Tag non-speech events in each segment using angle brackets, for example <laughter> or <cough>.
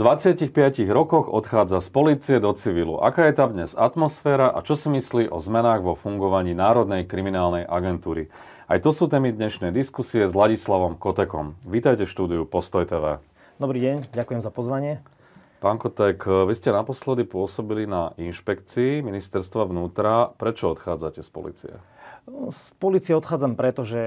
25 rokoch odchádza z policie do civilu. Aká je tam dnes atmosféra a čo si myslí o zmenách vo fungovaní Národnej kriminálnej agentúry? Aj to sú témy dnešnej diskusie s Ladislavom Kotekom. Vítajte v štúdiu Postoj TV. Dobrý deň, ďakujem za pozvanie. Pán Kotek, vy ste naposledy pôsobili na inšpekcii ministerstva vnútra. Prečo odchádzate z policie? Z policie odchádzam preto, že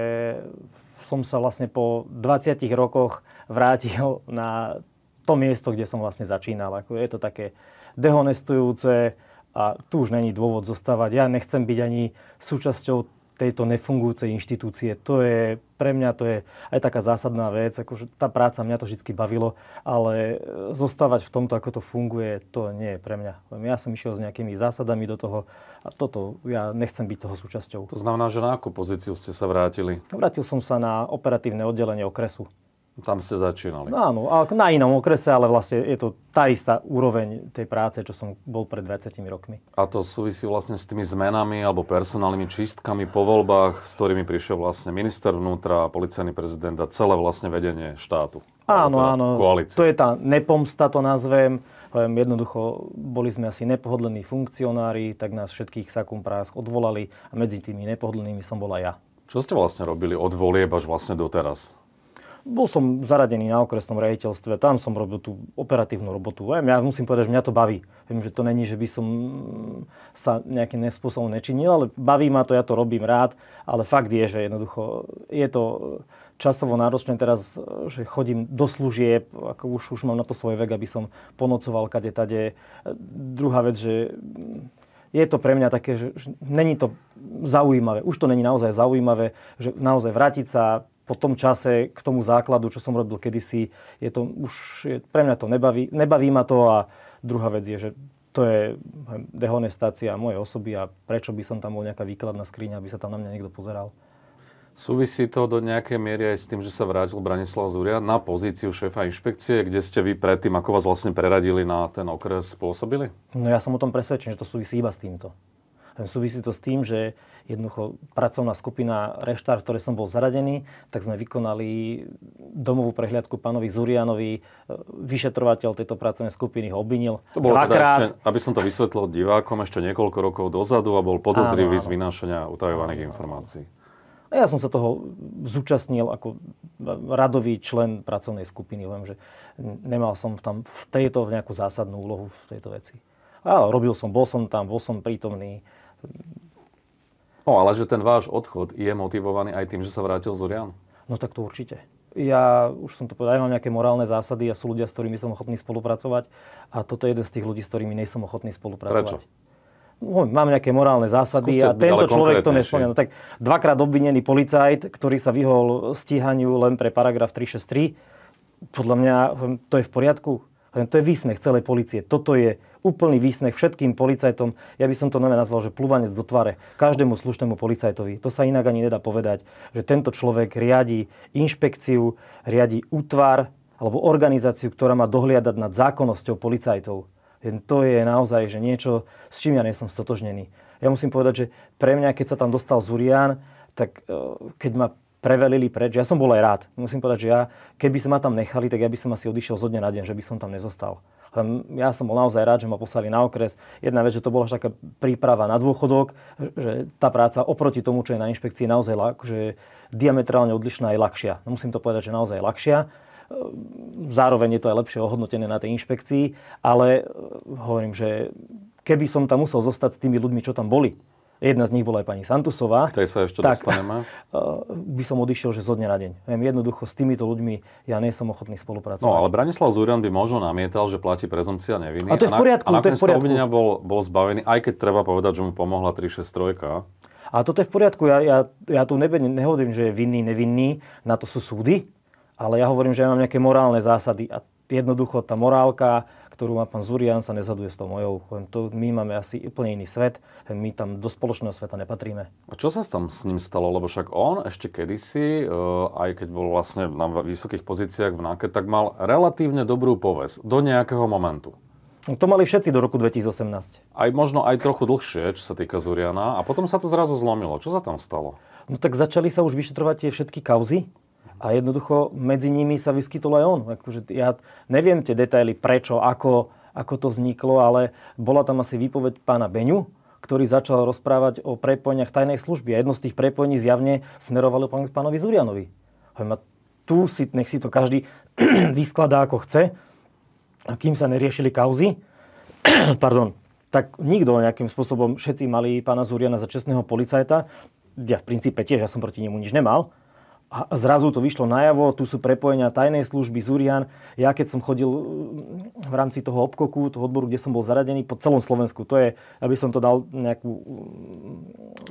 som sa vlastne po 20 rokoch vrátil na to miesto, kde som vlastne začínal. Ako je to také dehonestujúce a tu už není dôvod zostávať. Ja nechcem byť ani súčasťou tejto nefungujúcej inštitúcie. To je, pre mňa to je aj taká zásadná vec, akože tá práca mňa to vždy bavilo, ale zostávať v tomto, ako to funguje, to nie je pre mňa. Ja som išiel s nejakými zásadami do toho a toto, ja nechcem byť toho súčasťou. To znamená, že na akú pozíciu ste sa vrátili? Vrátil som sa na operatívne oddelenie okresu. Tam ste začínali. No áno, a na inom okrese, ale vlastne je to tá istá úroveň tej práce, čo som bol pred 20 rokmi. A to súvisí vlastne s tými zmenami alebo personálnymi čistkami po voľbách, s ktorými prišiel vlastne minister vnútra, policajný prezident a celé vlastne vedenie štátu. Áno, teda áno. Koalície. To je tá nepomsta, to nazvem. Len jednoducho boli sme asi nepohodlní funkcionári, tak nás všetkých sakum prásk odvolali a medzi tými nepohodlnými som bola ja. Čo ste vlastne robili od volieb až vlastne doteraz? Bol som zaradený na okresnom rejiteľstve, tam som robil tú operatívnu robotu. Viem, ja musím povedať, že mňa to baví. Viem, že to není, že by som mm, sa nejakým spôsobom nečinil, ale baví ma to, ja to robím rád. Ale fakt je, že jednoducho je to časovo náročné teraz, že chodím do služieb, ako už, už mám na to svoj vek, aby som ponocoval kade tade. Druhá vec, že mm, je to pre mňa také, že, že není to zaujímavé. Už to není naozaj zaujímavé, že naozaj vrátiť sa, po tom čase k tomu základu, čo som robil kedysi, je to už, je, pre mňa to nebaví, nebaví ma to a druhá vec je, že to je hm, dehonestácia mojej osoby a prečo by som tam bol nejaká výkladná skriňa, aby sa tam na mňa niekto pozeral. Súvisí to do nejakej miery aj s tým, že sa vrátil Branislav Zúria na pozíciu šéfa inšpekcie, kde ste vy predtým, ako vás vlastne preradili na ten okres, pôsobili? No ja som o tom presvedčený, že to súvisí iba s týmto. Súvisí to s tým, že jednoducho pracovná skupina Reštár, v ktorej som bol zaradený, tak sme vykonali domovú prehliadku pánovi Zurianovi. E, vyšetrovateľ tejto pracovnej skupiny ho obvinil to bolo Teda ešte, aby som to vysvetlil divákom, ešte niekoľko rokov dozadu a bol podozrivý z vynášania utajovaných áno, informácií. A ja som sa toho zúčastnil ako radový člen pracovnej skupiny, len že nemal som tam v tejto v nejakú zásadnú úlohu v tejto veci. Ale robil som, bol som tam, bol som prítomný, No ale že ten váš odchod je motivovaný aj tým, že sa vrátil Zurian? No tak to určite. Ja už som to povedal, ja mám nejaké morálne zásady a sú ľudia, s ktorými som ochotný spolupracovať a toto je jeden z tých ľudí, s ktorými nejsem ochotný spolupracovať. Prečo? No, mám nejaké morálne zásady Skúste a tento človek to nesplňa. No, tak dvakrát obvinený policajt, ktorý sa vyhol stíhaniu len pre paragraf 363, podľa mňa hm, to je v poriadku. To je výsmech celej policie. Toto je úplný výsmech všetkým policajtom. Ja by som to nové nazval, že plúvanec do tvare každému slušnému policajtovi. To sa inak ani nedá povedať, že tento človek riadi inšpekciu, riadi útvar alebo organizáciu, ktorá má dohliadať nad zákonnosťou policajtov. To je naozaj že niečo, s čím ja nie som stotožnený. Ja musím povedať, že pre mňa, keď sa tam dostal Zurian, tak e, keď ma prevelili preč. Ja som bol aj rád. Musím povedať, že ja, keby sa ma tam nechali, tak ja by som asi odišiel zo dňa na deň, že by som tam nezostal. Hm, ja som bol naozaj rád, že ma poslali na okres. Jedna vec, že to bola taká príprava na dôchodok, že tá práca oproti tomu, čo je na inšpekcii, naozaj že akože diametrálne odlišná je ľahšia. No, musím to povedať, že naozaj ľahšia. Zároveň je to aj lepšie ohodnotené na tej inšpekcii, ale eh, hovorím, že keby som tam musel zostať s tými ľuďmi, čo tam boli, Jedna z nich bola aj pani Santusová. K tej sa ešte tak, dostaneme. <laughs> Eh, by som odišiel, že zo dňa na deň. Jednoducho s týmito ľuďmi ja nie som ochotný spolupracovať. No ale Branislav Zúrian by možno namietal, že platí prezumcia neviny. A to je v poriadku. A, na, a to je v poriadku. obvinenia bol, bol zbavený, aj keď treba povedať, že mu pomohla 363. A toto je v poriadku. Ja, ja, ja tu nebe, nehovorím, že je vinný, nevinný. Na to sú súdy. Ale ja hovorím, že ja mám nejaké morálne zásady. A jednoducho tá morálka, ktorú má pán Zurian, sa nezhoduje s tou mojou. To, my máme asi úplne iný svet, my tam do spoločného sveta nepatríme. A čo sa tam s ním stalo? Lebo však on ešte kedysi, eh, aj keď bol vlastne na vysokých pozíciách v náke, tak mal relatívne dobrú povesť do nejakého momentu. No, to mali všetci do roku 2018. Aj možno aj trochu dlhšie, čo sa týka Zuriana. A potom sa to zrazu zlomilo. Čo sa tam stalo? No tak začali sa už vyšetrovať tie všetky kauzy, a jednoducho medzi nimi sa vyskytol aj on. Akože ja neviem tie detaily prečo, ako, ako to vzniklo, ale bola tam asi výpoveď pána Beňu, ktorý začal rozprávať o prepojeniach tajnej služby. A jedno z tých prepojení zjavne smerovalo pán, pánovi Zurianovi. Hovorím, tu si, nech si to každý <clears throat> vyskladá ako chce, a kým sa neriešili kauzy, <clears throat> pardon, tak nikto nejakým spôsobom, všetci mali pána Zuriana za čestného policajta, ja v princípe tiež, ja som proti nemu nič nemal, a zrazu to vyšlo najavo, tu sú prepojenia tajnej služby Zurian. Ja keď som chodil mm, v rámci toho obkoku, toho odboru, kde som bol zaradený po celom Slovensku, to je, aby som to dal nejakú mm,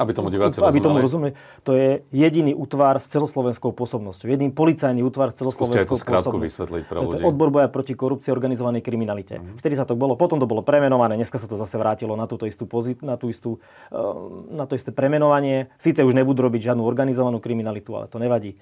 aby tomu diváci aby tomu rozumeli. To je jediný útvar s celoslovenskou pôsobnosťou. Jediný policajný útvar s celoslovenskou Skúste to vysvetliť pre ľudí. Odbor boja proti korupcii organizovanej kriminalite. Mm-hmm. Vtedy sa to bolo, potom to bolo premenované, dneska sa to zase vrátilo na, túto istú pozit, na, tú istú, eh, na to isté premenovanie. Sice už nebudú robiť žiadnu organizovanú kriminalitu, ale to nevadí.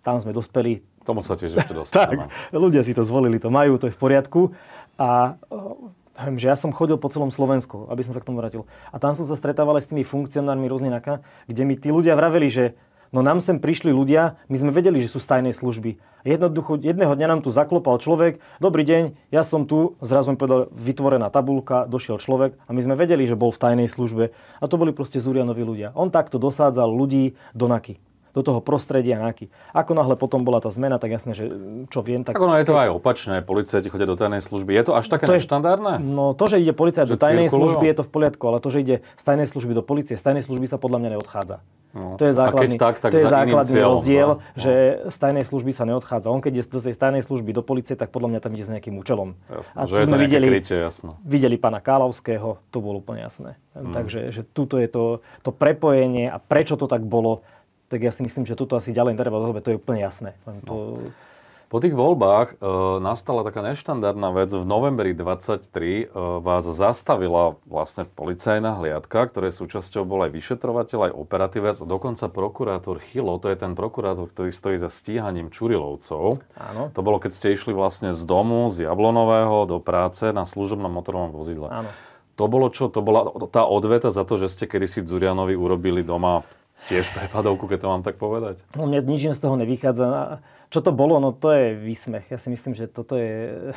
Tam sme dospeli. Tomu sa tiež ešte <laughs> dostaneme. tak, ľudia si to zvolili, to majú, to je v poriadku. A eh, Viem, že ja som chodil po celom Slovensku, aby som sa k tomu vrátil. A tam som sa stretával aj s tými funkcionármi rôzne NAKA, kde mi tí ľudia vraveli, že no nám sem prišli ľudia, my sme vedeli, že sú z tajnej služby. Jednoducho, jedného dňa nám tu zaklopal človek, dobrý deň, ja som tu, zrazu mi povedal, vytvorená tabulka, došiel človek a my sme vedeli, že bol v tajnej službe. A to boli proste Zúrianovi ľudia. On takto dosádzal ľudí do NAKY do toho prostredia nejaký. Ako náhle potom bola tá zmena, tak jasné, že mm, čo viem, tak... Ako no, je to aj opačné, policajti chodia do tajnej služby. Je to až také to neštandardné? Je, no to, že ide policajt do tajnej cirkulujú? služby, je to v poriadku, ale to, že ide z tajnej služby do policie, z tajnej služby sa podľa mňa neodchádza. No. To je základný, tak, tak to je základný cieľom, rozdiel, no. že z tajnej služby sa neodchádza. On keď je do tej tajnej služby do policie, tak podľa mňa tam ide s nejakým účelom. Jasne, a tu sme videli, krytie, jasno. videli pána Kálovského, to bolo úplne jasné. Mm. Takže že tuto je to, to prepojenie a prečo to tak bolo, tak ja si myslím, že tuto asi ďalej treba rozhodovať, to je úplne jasné. Len to... no. Po tých voľbách e, nastala taká neštandardná vec. V novembri 23 e, vás zastavila vlastne policajná hliadka, ktorej súčasťou bol aj vyšetrovateľ, aj operatívec, dokonca prokurátor Chilo, to je ten prokurátor, ktorý stojí za stíhaním Čurilovcov. Áno. To bolo, keď ste išli vlastne z domu, z Jablonového do práce na služobnom motorovom vozidle. Áno. To bolo čo? To bola tá odveta za to, že ste kedysi Zurianovi urobili doma Tiež prepadovku, keď to mám tak povedať. No mne nič z toho nevychádza. Čo to bolo, no to je výsmech. Ja si myslím, že toto je...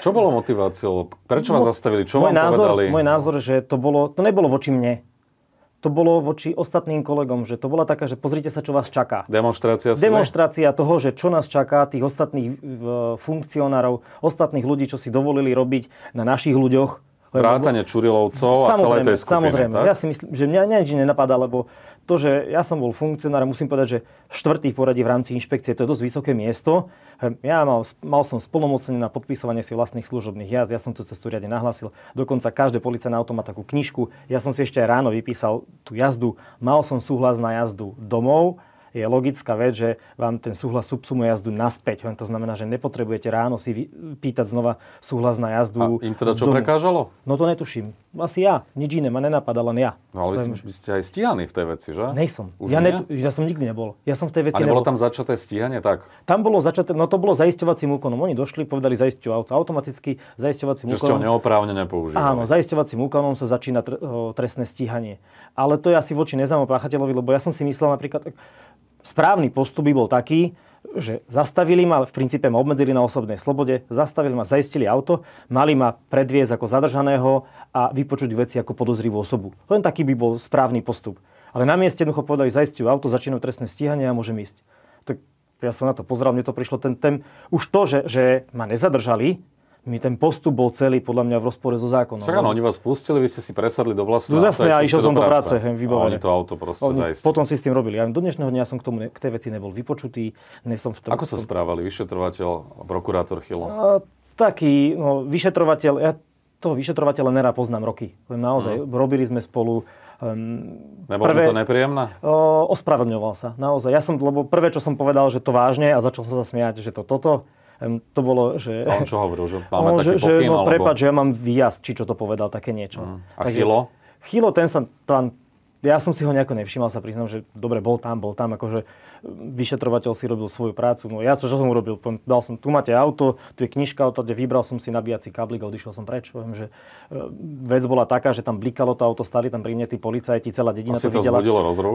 Čo bolo motiváciou? Prečo vás zastavili? Čo môj vám názor, povedali? Môj názor, že to bolo, to nebolo voči mne to bolo voči ostatným kolegom, že to bola taká, že pozrite sa, čo vás čaká. Demonstrácia, Demonstrácia toho, že čo nás čaká, tých ostatných funkcionárov, ostatných ľudí, čo si dovolili robiť na našich ľuďoch. Vrátanie Čurilovcov a celé tej skupiny. Samozrejme, tak? ja si myslím, že mňa nič nenapadá, lebo to, že ja som bol funkcionár a musím povedať, že štvrtý v poradí v rámci inšpekcie, to je dosť vysoké miesto. Hm, ja mal, mal som splnomocnenie na podpisovanie si vlastných služobných jazd, ja som to cez tú riadne nahlasil. Dokonca každé policajné auto má takú knižku. Ja som si ešte aj ráno vypísal tú jazdu, mal som súhlas na jazdu domov, je logická vec, že vám ten súhlas subsumuje jazdu naspäť. Len to znamená, že nepotrebujete ráno si pýtať znova súhlas na jazdu. A im teda čo domu. prekážalo? No to netuším. Asi ja. Nič iné ma nenapadá, len ja. No ale Poviem, ste, ste aj stíhaní v tej veci, že? Nejsom. ja, ne? ja som nikdy nebol. Ja som v tej veci A nebolo nebol. tam začaté stíhanie, tak? Tam bolo začaté, no to bolo zaisťovacím úkonom. Oni došli, povedali zaisťujú auto automaticky, zaisťovacím úkonom. Že ste ho neoprávne nepoužívali. Áno, zaisťovacím úkonom sa začína trestné stíhanie. Ale to je asi voči neznámom páchateľovi, lebo ja som si myslel napríklad, správny postup by bol taký, že zastavili ma, v princípe ma obmedzili na osobnej slobode, zastavili ma, zaistili auto, mali ma predviesť ako zadržaného a vypočuť veci ako podozrivú osobu. Len taký by bol správny postup. Ale na mieste jednoducho povedali, zaistiu auto, začínajú trestné stíhanie a môžem ísť. Tak ja som na to pozrel, mne to prišlo ten, ten už to, že, že ma nezadržali, mi ten postup bol celý podľa mňa v rozpore so zákonom. Však áno, oni vás pustili, vy ste si presadli do vlastného. No jasné, ja išiel som do práce, práce vybavene. oni to auto proste oni, Potom si s tým robili. Ja do dnešného dňa som k, tomu, k tej veci nebol vypočutý. Ne som v tom, Ako sa správali vyšetrovateľ a prokurátor Chilo? A, taký, no, vyšetrovateľ, ja toho vyšetrovateľa Nera poznám roky. Naozaj, mm. robili sme spolu Um, Nebolo prvé, to nepríjemné? O, ospravedlňoval sa, naozaj. Ja som, lebo prvé, čo som povedal, že to vážne a začal som sa smiať, že to toto to bolo, že... A on čo hovoril? Že máme on, že, pokyn, no, alebo... prepad, že ja mám výjazd, či čo to povedal, také niečo. Mm. A Takže, Chilo? Chilo, ten sa tam... Ja som si ho nejako nevšimal, sa priznám, že dobre, bol tam, bol tam, akože vyšetrovateľ si robil svoju prácu. No ja čo som urobil? Dal som, tu máte auto, tu je knižka o vybral som si nabíjací kablík a odišiel som preč. Viem, že e, vec bola taká, že tam blikalo to auto, stali tam pri mne tí policajti, celá dedina Asi to, to videla.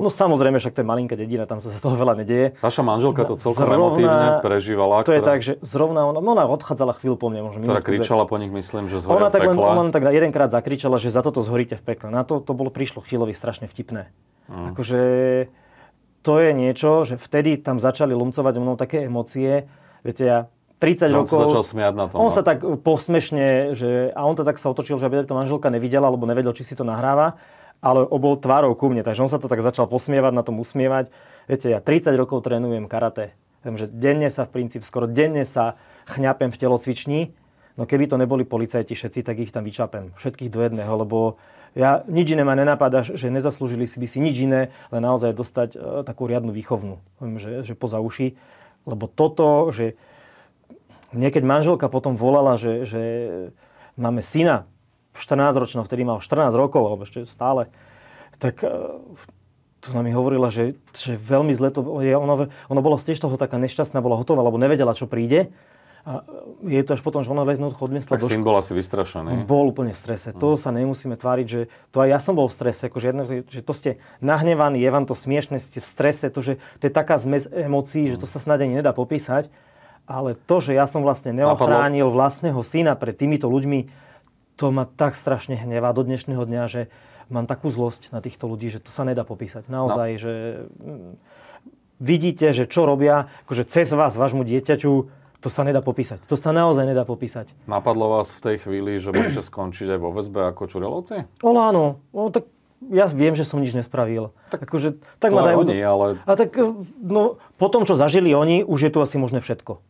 No samozrejme, však to je malinká dedina, tam sa z toho veľa nedieje. Naša manželka to no, celkom zrovna, emotívne prežívala. To ktorá... je tak, že zrovna ona, no ona odchádzala chvíľu po mne, možno Ktorá kričala po nich, myslím, že zhoria ona tak len, ona tak jedenkrát zakričala, že za toto zhoríte v pekle. Na to, to bolo, prišlo chvíľovi strašne vtipné. Mm. Akože to je niečo, že vtedy tam začali lumcovať mnou také emócie. Viete, ja 30 rokov... On sa začal smiať na tom. On no. sa tak posmešne, že, a on to tak sa otočil, že aby to manželka nevidela, alebo nevedel, či si to nahráva, ale obol tvárou ku mne, takže on sa to tak začal posmievať, na tom usmievať. Viete, ja 30 rokov trénujem karate. Viem, že denne sa v princíp, skoro denne sa chňapem v telocvični, no keby to neboli policajti všetci, tak ich tam vyčapem. Všetkých do jedného, lebo ja, nič iné ma nenapadá, že nezaslúžili si by si nič iné, len naozaj dostať e, takú riadnu výchovnú, že, že poza uši. Lebo toto, že mne keď manželka potom volala, že, že máme syna, 14-ročného, vtedy mal 14 rokov, alebo ešte stále, tak e, tu nám mi hovorila, že, že veľmi zle to je. Ono, ono bolo tiež toho taká nešťastná, bola hotová, lebo nevedela, čo príde. A e, je to až potom, že ona väzne odchod odmiesla tak do syn bol asi vystrašený. Bol úplne v strese. Mm. To sa nemusíme tváriť, že to aj ja som bol v strese. Akože jedno, že to ste nahnevaní, je vám to smiešne, ste v strese. To, že to je taká zmes emócií, mm. že to mm. sa snad ani nedá popísať. Ale to, že ja som vlastne neochránil Napadlo... vlastného syna pred týmito ľuďmi, to ma tak strašne hnevá do dnešného dňa, že mám takú zlosť na týchto ľudí, že to sa nedá popísať. Naozaj, no. že mm, vidíte, že čo robia akože cez vás, vášmu dieťaťu, to sa nedá popísať. To sa naozaj nedá popísať. Napadlo vás v tej chvíli, že môžete <clears throat> skončiť aj vo väzbe ako Čurelovci? Ola, áno. O, tak ja viem, že som nič nespravil. Tak, akože, tak ma dajú... Oni, ale... A tak, eh, no, po tom, čo zažili oni, už je tu asi možné všetko.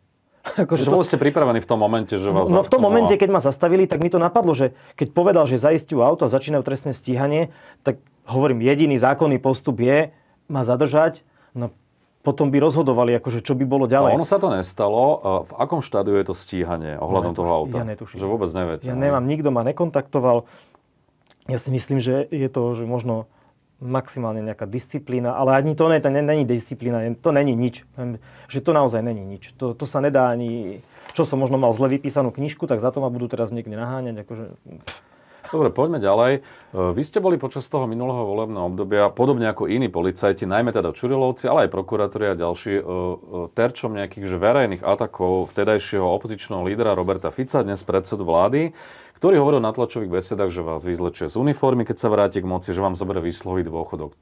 <laughs> Akože to... ste pripravení v tom momente, že vás No v tom momente, keď ma zastavili, tak mi to napadlo, že keď povedal, že zaistiu auto a začínajú trestné stíhanie, tak hovorím, jediný zákonný postup je ma zadržať, no potom by rozhodovali, akože čo by bolo ďalej. A no, ono sa to nestalo. V akom štádiu je to stíhanie ohľadom toho auta? Ja netuším. Že vôbec neviete. Ja nemám, nikto ma nekontaktoval. Ja si myslím, že je to že možno maximálne nejaká disciplína, ale ani to není ne, ne, disciplína, to není nič. Že to naozaj není nič. To, to sa nedá ani... Čo som možno mal zle vypísanú knižku, tak za to ma budú teraz niekde naháňať. Akože... Pff. Dobre, poďme ďalej. E, vy ste boli počas toho minulého volebného obdobia, podobne ako iní policajti, najmä teda Čurilovci, ale aj prokurátori a ďalší, e, e, terčom nejakých že verejných atakov vtedajšieho opozičného lídra Roberta Fica, dnes predsedu vlády, ktorý hovoril na tlačových besedách, že vás vyzlečie z uniformy, keď sa vráti k moci, že vám zoberie výsluhy dôchodok.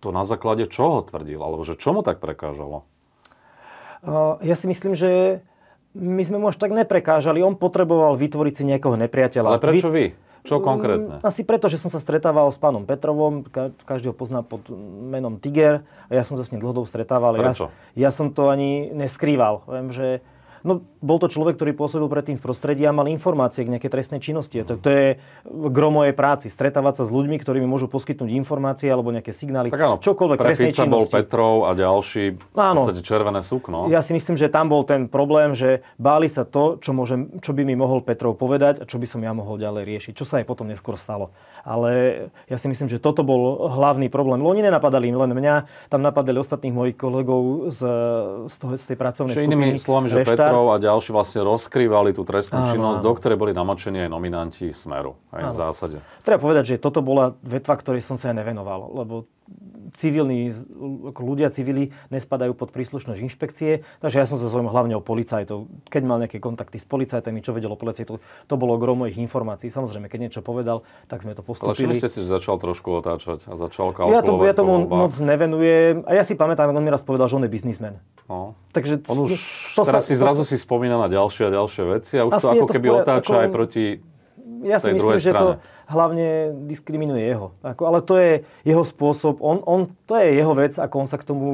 To na základe čoho tvrdil? Alebo že čomu tak prekážalo? Ja si myslím, že my sme mu až tak neprekážali. On potreboval vytvoriť si nejakého nepriateľa. Ale prečo vy? Čo mm, konkrétne? Asi preto, že som sa stretával s pánom Petrovom, každý ho pozná pod menom Tiger, a ja som sa s ním dlhodobo stretával. Prečo? Ja, ja som to ani neskrýval. Viem, že No, bol to človek, ktorý pôsobil predtým v prostredí a mal informácie k nejakej trestnej činnosti. To, to je gro mojej práci, stretávať sa s ľuďmi, ktorí mi môžu poskytnúť informácie alebo nejaké signály, tak áno, čokoľvek trestnej činnosti. bol Petrov a ďalší, áno, v červené sukno. Ja si myslím, že tam bol ten problém, že báli sa to, čo, môžem, čo by mi mohol Petrov povedať a čo by som ja mohol ďalej riešiť, čo sa aj potom neskôr stalo. Ale ja si myslím, že toto bol hlavný problém. Oni nenapadali len mňa, tam napadali ostatných mojich kolegov z, z, toho, z tej pracovnej Čiže skupiny. inými slovami, že Petr Kolárov a ďalší vlastne rozkrývali tú trestnú áno, činnosť, áno. do ktorej boli namočení aj nominanti Smeru. Aj áno. v zásade. Treba povedať, že toto bola vetva, ktorej som sa aj nevenoval, lebo civilní, ako ľudia civili nespadajú pod príslušnosť inšpekcie, takže ja som sa zaujímal hlavne o policajtov. Keď mal nejaké kontakty s policajtami, čo vedelo policajt, to bolo gro mojich informácií. Samozrejme, keď niečo povedal, tak sme to postupili. Ale ste si začal trošku otáčať a začal kalkulovať. Ja tomu, ja tomu moc nevenujem. A ja si pamätám, on mi raz povedal, že on je biznismen. No. Takže on už, teraz sa, si zrazu to... si spomína na ďalšie a ďalšie veci a už Asi to ako to keby otáča ako... aj proti ja si myslím, že to hlavne diskriminuje jeho. Ako, ale to je jeho spôsob, on, on, to je jeho vec, ako on sa k tomu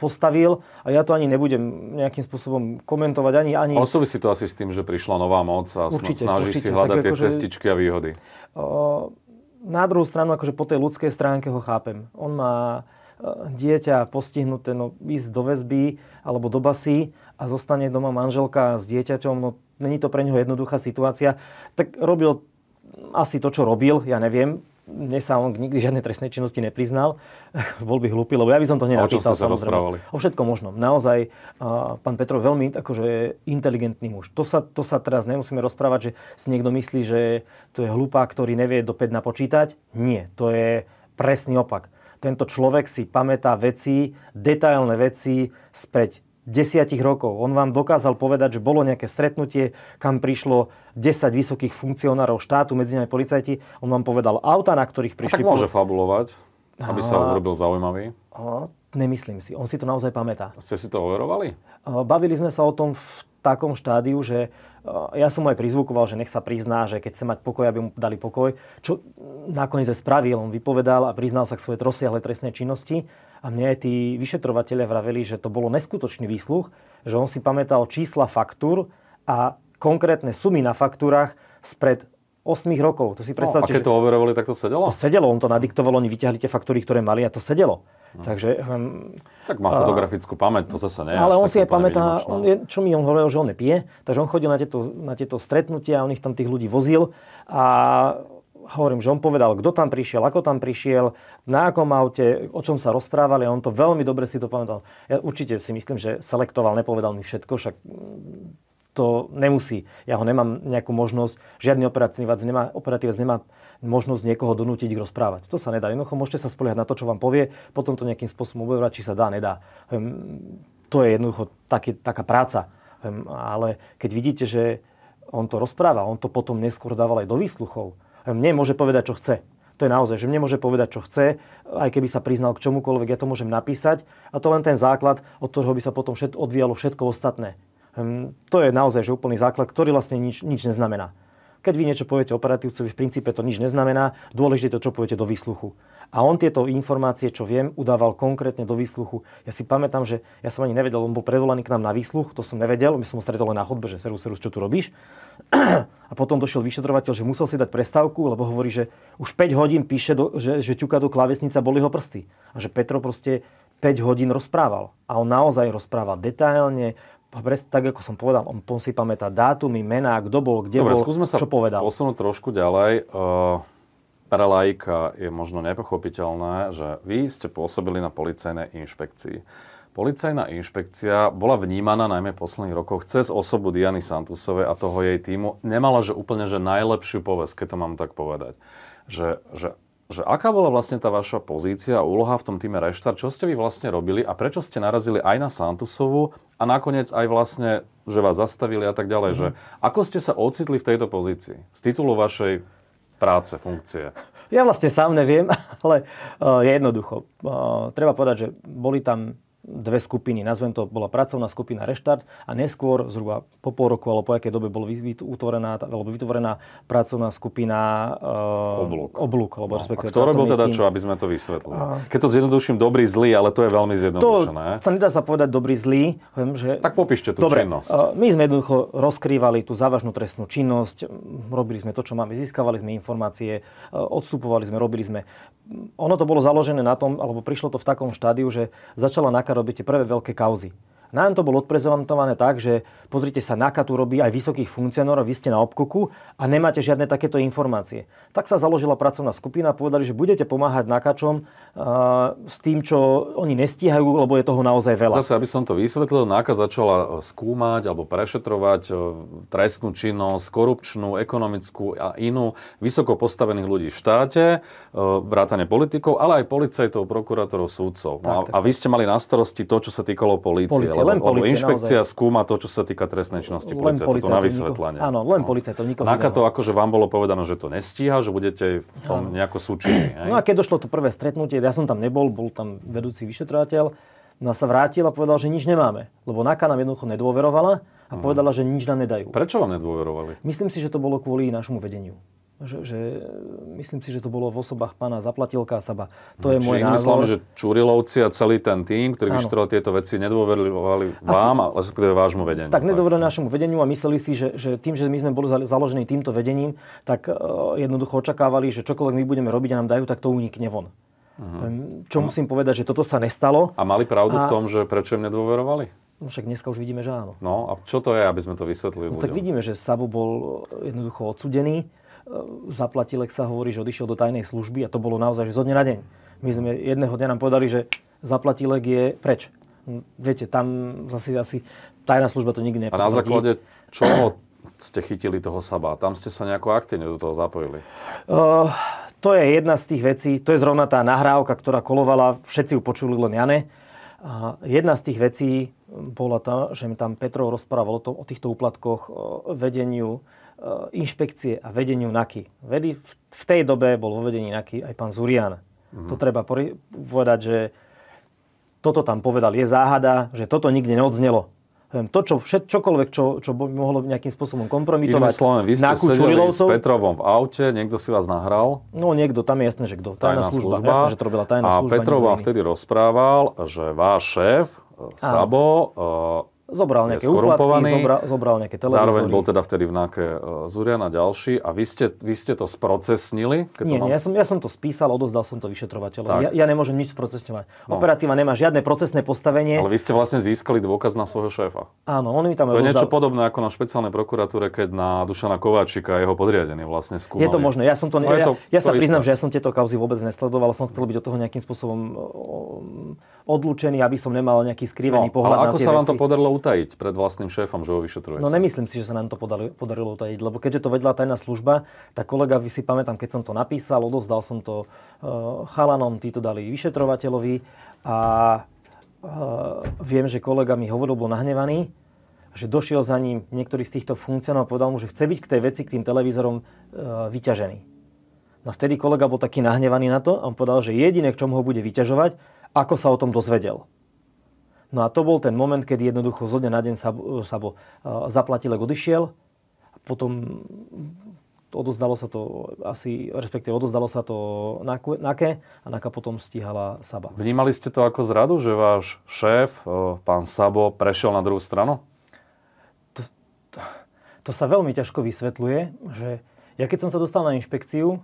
postavil a ja to ani nebudem nejakým spôsobom komentovať. Ani, ani... Ale súvisí to asi s tým, že prišla nová moc a určite, snažíš určite, si hľadať tie akože, cestičky a výhody. Na druhú stranu, akože po tej ľudskej stránke ho chápem. On má e, dieťa postihnuté, no ísť do väzby alebo do basy a zostane doma manželka s dieťaťom, no není to pre neho jednoduchá situácia, tak robil asi to, čo robil, ja neviem, Mne sa on nikdy žiadnej trestnej činnosti nepriznal. <laughs> Bol by hlupý, lebo ja by som to nenapísal. O sa rozprávali? O všetko možno. Naozaj, pán Petrov veľmi akože, inteligentný muž. To sa, to sa teraz nemusíme rozprávať, že si niekto myslí, že to je hlupák, ktorý nevie do 5 napočítať. Nie, to je presný opak. Tento človek si pamätá veci, detailné veci späť desiatich rokov. On vám dokázal povedať, že bolo nejaké stretnutie, kam prišlo 10 vysokých funkcionárov štátu, medzi nimi policajti. On vám povedal auta, na ktorých prišli... A tak môže po... fabulovať, aby sa urobil zaujímavý. A, nemyslím si. On si to naozaj pamätá. Ste si to overovali? bavili sme sa o tom v takom štádiu, že ja som mu aj prizvukoval, že nech sa prizná, že keď chce mať pokoj, aby mu dali pokoj. Čo nakoniec aj spravil. On vypovedal a priznal sa k svojej rozsiahlej trestnej činnosti a mne aj tí vyšetrovateľe vraveli, že to bolo neskutočný výsluch, že on si pamätal čísla faktúr a konkrétne sumy na faktúrach spred 8 rokov. To si no, predstavte, no, a keď že... to overovali, tak to sedelo? To sedelo, on to nadiktoval, oni vyťahli tie faktúry, ktoré mali a to sedelo. Hm. Takže... Hm, tak má fotografickú pamäť, to zase nie. Ale on si aj pamätá, on je, čo mi on hovoril, že on nepije, takže on chodil na tieto, na tieto stretnutia, on ich tam tých ľudí vozil a hovorím, že on povedal, kto tam prišiel, ako tam prišiel, na akom aute, o čom sa rozprávali a on to veľmi dobre si to pamätal. Ja určite si myslím, že selektoval, nepovedal mi všetko, však mm, to nemusí. Ja ho nemám nejakú možnosť, žiadny operatívec nemá, operatívec nemá možnosť niekoho donútiť ich rozprávať. To sa nedá. Jednoducho môžete sa spoliehať na to, čo vám povie, potom to nejakým spôsobom objavovať, či sa dá, nedá. Hm, to je jednoducho taký, taká práca. Hm, ale keď vidíte, že on to rozpráva, on to potom neskôr dával aj do výsluchov, mne môže povedať, čo chce. To je naozaj, že mne môže povedať, čo chce, aj keby sa priznal k čomukoľvek, ja to môžem napísať. A to len ten základ, od ktorého by sa potom všet, odvíjalo všetko ostatné. Hm, to je naozaj že úplný základ, ktorý vlastne nič, nič neznamená. Keď vy niečo poviete operatívcovi, v princípe to nič neznamená. Dôležité je to, čo poviete do výsluchu. A on tieto informácie, čo viem, udával konkrétne do výsluchu. Ja si pamätám, že ja som ani nevedel, on bol predvolaný k nám na výsluch, to som nevedel, my som ho stretol len na chodbe, že Serus, Serus, čo tu robíš? <clears throat> A potom došiel vyšetrovateľ, že musel si dať prestávku, lebo hovorí, že už 5 hodín píše, do, že, že ťuka do klávesnica boli ho prsty. A že Petro proste 5 hodín rozprával. A on naozaj rozprával detailne, tak ako som povedal, on, si pamätá dátumy, mená, kto bol, kde Dobre, bol, sa čo povedal. posunúť trošku ďalej. Eh, pre lajka je možno nepochopiteľné, že vy ste pôsobili na policajnej inšpekcii. Policajná inšpekcia bola vnímaná najmä v posledných rokoch cez osobu Diany Santusovej a toho jej týmu. Nemala, že úplne, že najlepšiu povesť, keď to mám tak povedať. Že, že že aká bola vlastne tá vaša pozícia a úloha v tom týme Reštart, čo ste vy vlastne robili a prečo ste narazili aj na Santusovu a nakoniec aj vlastne, že vás zastavili a tak ďalej, mm-hmm. že mhm. ako ste sa ocitli v tejto pozícii z titulu vašej práce, funkcie? Ja vlastne sám neviem, <laughs> ale je eh, jednoducho. Eh, treba povedať, že boli tam dve skupiny. Nazvem to, bola pracovná skupina Reštart a neskôr, zhruba po pol roku alebo po akej dobe bola vytvorená, alebo vytvorená pracovná skupina e, Oblúk. Oblúk alebo no, a kto robil teda tým. čo, aby sme to vysvetlili? A... Keď to zjednoduším, dobrý, zlý, ale to je veľmi zjednodušené. To, sa nedá sa povedať dobrý, zlý. Viem, že... Tak popíšte tú Dobre, činnosť. Eh, my sme jednoducho rozkrývali tú závažnú trestnú činnosť, robili sme to, čo máme, získavali sme informácie, eh, odstupovali sme, robili sme. Ono to bolo založené na tom, alebo prišlo to v takom štádiu, že začala nakáza robíte prvé veľké kauzy. Nám to bolo odprezentované tak, že pozrite sa, NAKA tu robí aj vysokých funkcionárov, vy ste na obkuku a nemáte žiadne takéto informácie. Tak sa založila pracovná skupina, a povedali, že budete pomáhať NAKAčom s tým, čo oni nestíhajú, lebo je toho naozaj veľa. Zase, aby som to vysvetlil, NAKA začala e, skúmať alebo prešetrovať e, trestnú činnosť, korupčnú, ekonomickú a inú vysoko postavených ľudí v štáte, e, vrátane politikov, ale aj policajtov, prokurátorov, súdcov. No tak, a, tak. a vy ste mali na starosti to, čo sa týkalo polície, lebo, inšpekcia naozaj. skúma to, čo sa týka týka trestnej činnosti policajtov, to na vysvetlenie. Áno, len no. policajtov, nikoho Naka to akože vám bolo povedané, že to nestíha, že budete v tom áno. nejako súčinní. <clears throat> No a keď došlo to prvé stretnutie, ja som tam nebol, bol tam vedúci vyšetrovateľ, no sa vrátil a povedal, že nič nemáme, lebo Naka nám jednoducho nedôverovala a mhm. povedala, že nič nám nedajú. Prečo vám nedôverovali? Myslím si, že to bolo kvôli našemu vedeniu že, že e, myslím si, že to bolo v osobách pána Zaplatilka a Saba. To je Čiže môj názor. Myslím, že Čurilovci a celý ten tým, ktorý vyštroval tieto veci, nedôverovali vám, ale respektíve vášmu vedeniu. Tak, tak. nedôverovali našemu vedeniu a mysleli si, že, že tým, že my sme boli založení týmto vedením, tak uh, jednoducho očakávali, že čokoľvek my budeme robiť a nám dajú, tak to unikne von. Uh-huh. Čo mhm. musím povedať, že toto sa nestalo. A mali pravdu a... v tom, že prečo im nedôverovali? No však dneska už vidíme, že áno. No a čo to je, aby sme to vysvetlili? No, ľuďom? tak vidíme, že Sabo bol e, jednoducho odsudený zaplatil, ak sa hovorí, že odišiel do tajnej služby a to bolo naozaj že zo dňa na deň. My sme jedného dňa nám povedali, že zaplatilek je preč. Hm, viete, tam zase asi tajná služba to nikdy nepotvrdí. A na základe čoho ste chytili toho Saba? Tam ste sa nejako aktívne do toho zapojili. Uh, to je jedna z tých vecí, to je zrovna tá nahrávka, ktorá kolovala, všetci ju počuli, len Jane. A eh, jedna z tých vecí bola tá, že mi tam Petrov rozprával o, to, o týchto úplatkoch, o vedeniu Eh, inšpekcie a vedeniu NAKY. Vedy, v tej dobe bol vo vedení NAKY aj pán Zurian. Mm-hmm. To treba povedať, že toto tam povedal je záhada, že toto nikde neodznelo. To, čo, všet, čokoľvek, čo, čo by mohlo nejakým spôsobom kompromitovať. Iné vy ste sedeli s Petrovom v aute, niekto si vás nahral. No niekto, tam je jasné, že kto. Tajná, tajná služba. služba. Jasné, že to robila tajná a služba. A Petrov vám vtedy rozprával, že váš šéf, eh, Sabo, eh, Zobral nejaké úplatky, zobral, zobral nejaké televízory. Zároveň bol teda vtedy v náke e, Zurian a ďalší. A vy ste, vy ste to sprocesnili? Keď nie, to mám... nie ja, som, ja som to spísal, odozdal som to vyšetrovateľovi. Ja, ja nemôžem nič sprocesňovať. No. Operatíva nemá žiadne procesné postavenie. Ale vy ste vlastne získali dôkaz na svojho šéfa. Áno, on mi tam To je niečo podobné ako na špeciálnej prokuratúre, keď na Dušana Kováčika jeho podriadený vlastne skúmali. Je to možné. Ja, som to, no ja, to, ja, sa to sa isté. priznám, že ja som tieto kauzy vôbec nesledoval. Som chcel byť od toho nejakým spôsobom odlúčený, aby som nemal nejaký skrivený no, pohľad ale ako tie sa veci. vám to podarilo utajiť pred vlastným šéfom, že ho vyšetruje. No nemyslím si, že sa nám to podarilo, podarilo utajiť, lebo keďže to vedla tajná služba, tak kolega, vy si pamätám, keď som to napísal, odovzdal som to uh, chalanom, tí dali vyšetrovateľovi a uh, viem, že kolega mi hovoril, bol nahnevaný, že došiel za ním niektorý z týchto funkcionárov a povedal mu, že chce byť k tej veci, k tým televízorom e, vyťažený. No vtedy kolega bol taký nahnevaný na to a on povedal, že jediné, k čomu ho bude vyťažovať, ako sa o tom dozvedel. No a to bol ten moment, kedy jednoducho zo dňa na deň Sabo, zaplatil, ak odišiel. Potom odozdalo sa to asi, respektíve odozdalo sa to Nake a Naka potom stíhala Saba. Vnímali ste to ako zradu, že váš šéf, e, pán Sabo, prešiel na druhú stranu? To, to, to sa veľmi ťažko vysvetľuje, že ja keď som sa dostal na inšpekciu,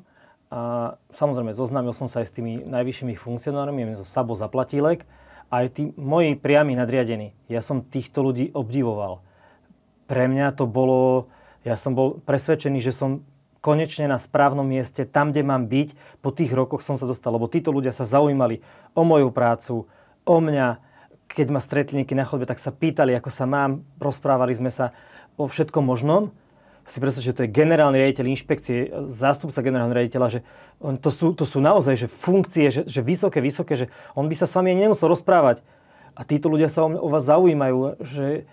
a samozrejme zoznámil som sa aj s tými najvyššími funkcionármi, so Sabo Zaplatilek, aj tí moji priami nadriadení. Ja som týchto ľudí obdivoval. Pre mňa to bolo, ja som bol presvedčený, že som konečne na správnom mieste, tam, kde mám byť. Po tých rokoch som sa dostal, lebo títo ľudia sa zaujímali o moju prácu, o mňa. Keď ma stretli niekedy na chodbe, tak sa pýtali, ako sa mám, rozprávali sme sa o všetkom možnom si predstav, že to je generálny riaditeľ inšpekcie, zástupca generálneho riaditeľa, že on, to, sú, to sú naozaj že funkcie, že, že vysoké, vysoké, že on by sa s vami ani nemusel rozprávať. A títo ľudia sa o, o vás zaujímajú, že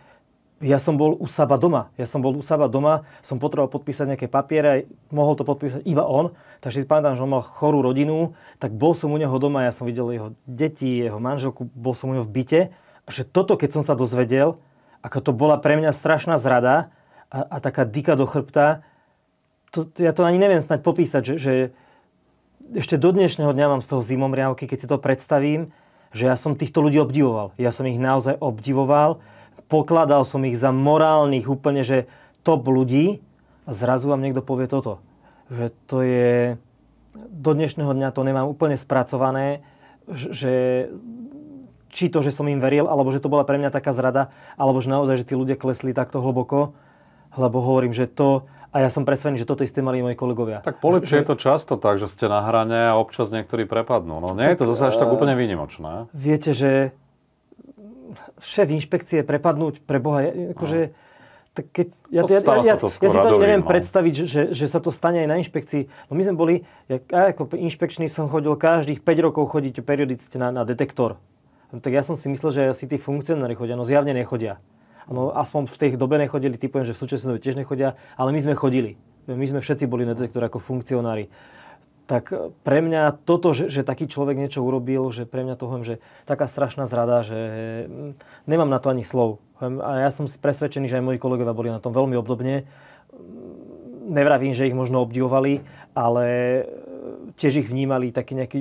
ja som bol u Saba doma. Ja som bol u Saba doma, som potreboval podpísať nejaké papiere, mohol to podpísať iba on. Takže si pamätám, že on mal chorú rodinu, tak bol som u neho doma, ja som videl jeho deti, jeho manželku, bol som u neho v byte. A že toto, keď som sa dozvedel, ako to bola pre mňa strašná zrada, a, a taká dika do chrbta, to, to, ja to ani neviem snať popísať, že, že ešte do dnešného dňa mám z toho zimomriavky, keď si to predstavím, že ja som týchto ľudí obdivoval. Ja som ich naozaj obdivoval, pokladal som ich za morálnych úplne, že top ľudí a zrazu vám niekto povie toto. Že to je... Do dnešného dňa to nemám úplne spracované, že či to, že som im veril, alebo že to bola pre mňa taká zrada, alebo že naozaj, že tí ľudia klesli takto hlboko, lebo hovorím, že to, a ja som presvedčený, že toto isté mali moji kolegovia. Tak polepšie že... je to často tak, že ste na hrane a občas niektorí prepadnú. No nie tak, je to zase až tak eh, úplne výnimočné. Viete, že šéf inšpekcie prepadnúť pre Boha, je, akože... No. Tak keď, ja, ja, ja, ja, ja si to neviem no. predstaviť, že, že sa to stane aj na inšpekcii. No my sme boli, ja, ako inšpekčný som chodil každých 5 rokov chodiť periodicky na, na detektor. No, tak ja som si myslel, že asi tí funkcionári chodia, no zjavne nechodia. No, aspoň v tej dobe nechodili, typujem, že v súčasnej dobe tiež nechodia, ale my sme chodili. My sme všetci boli na detektor ako funkcionári tak e, pre mňa toto, že, že taký človek niečo urobil, že pre mňa to hoviem, že taká strašná zrada, že mm, nemám na to ani slov. A ja som si presvedčený, že aj moji kolegovia boli na tom veľmi obdobne. Mm, nevravím, že ich možno obdivovali, ale e, tiež ich vnímali taký nejaký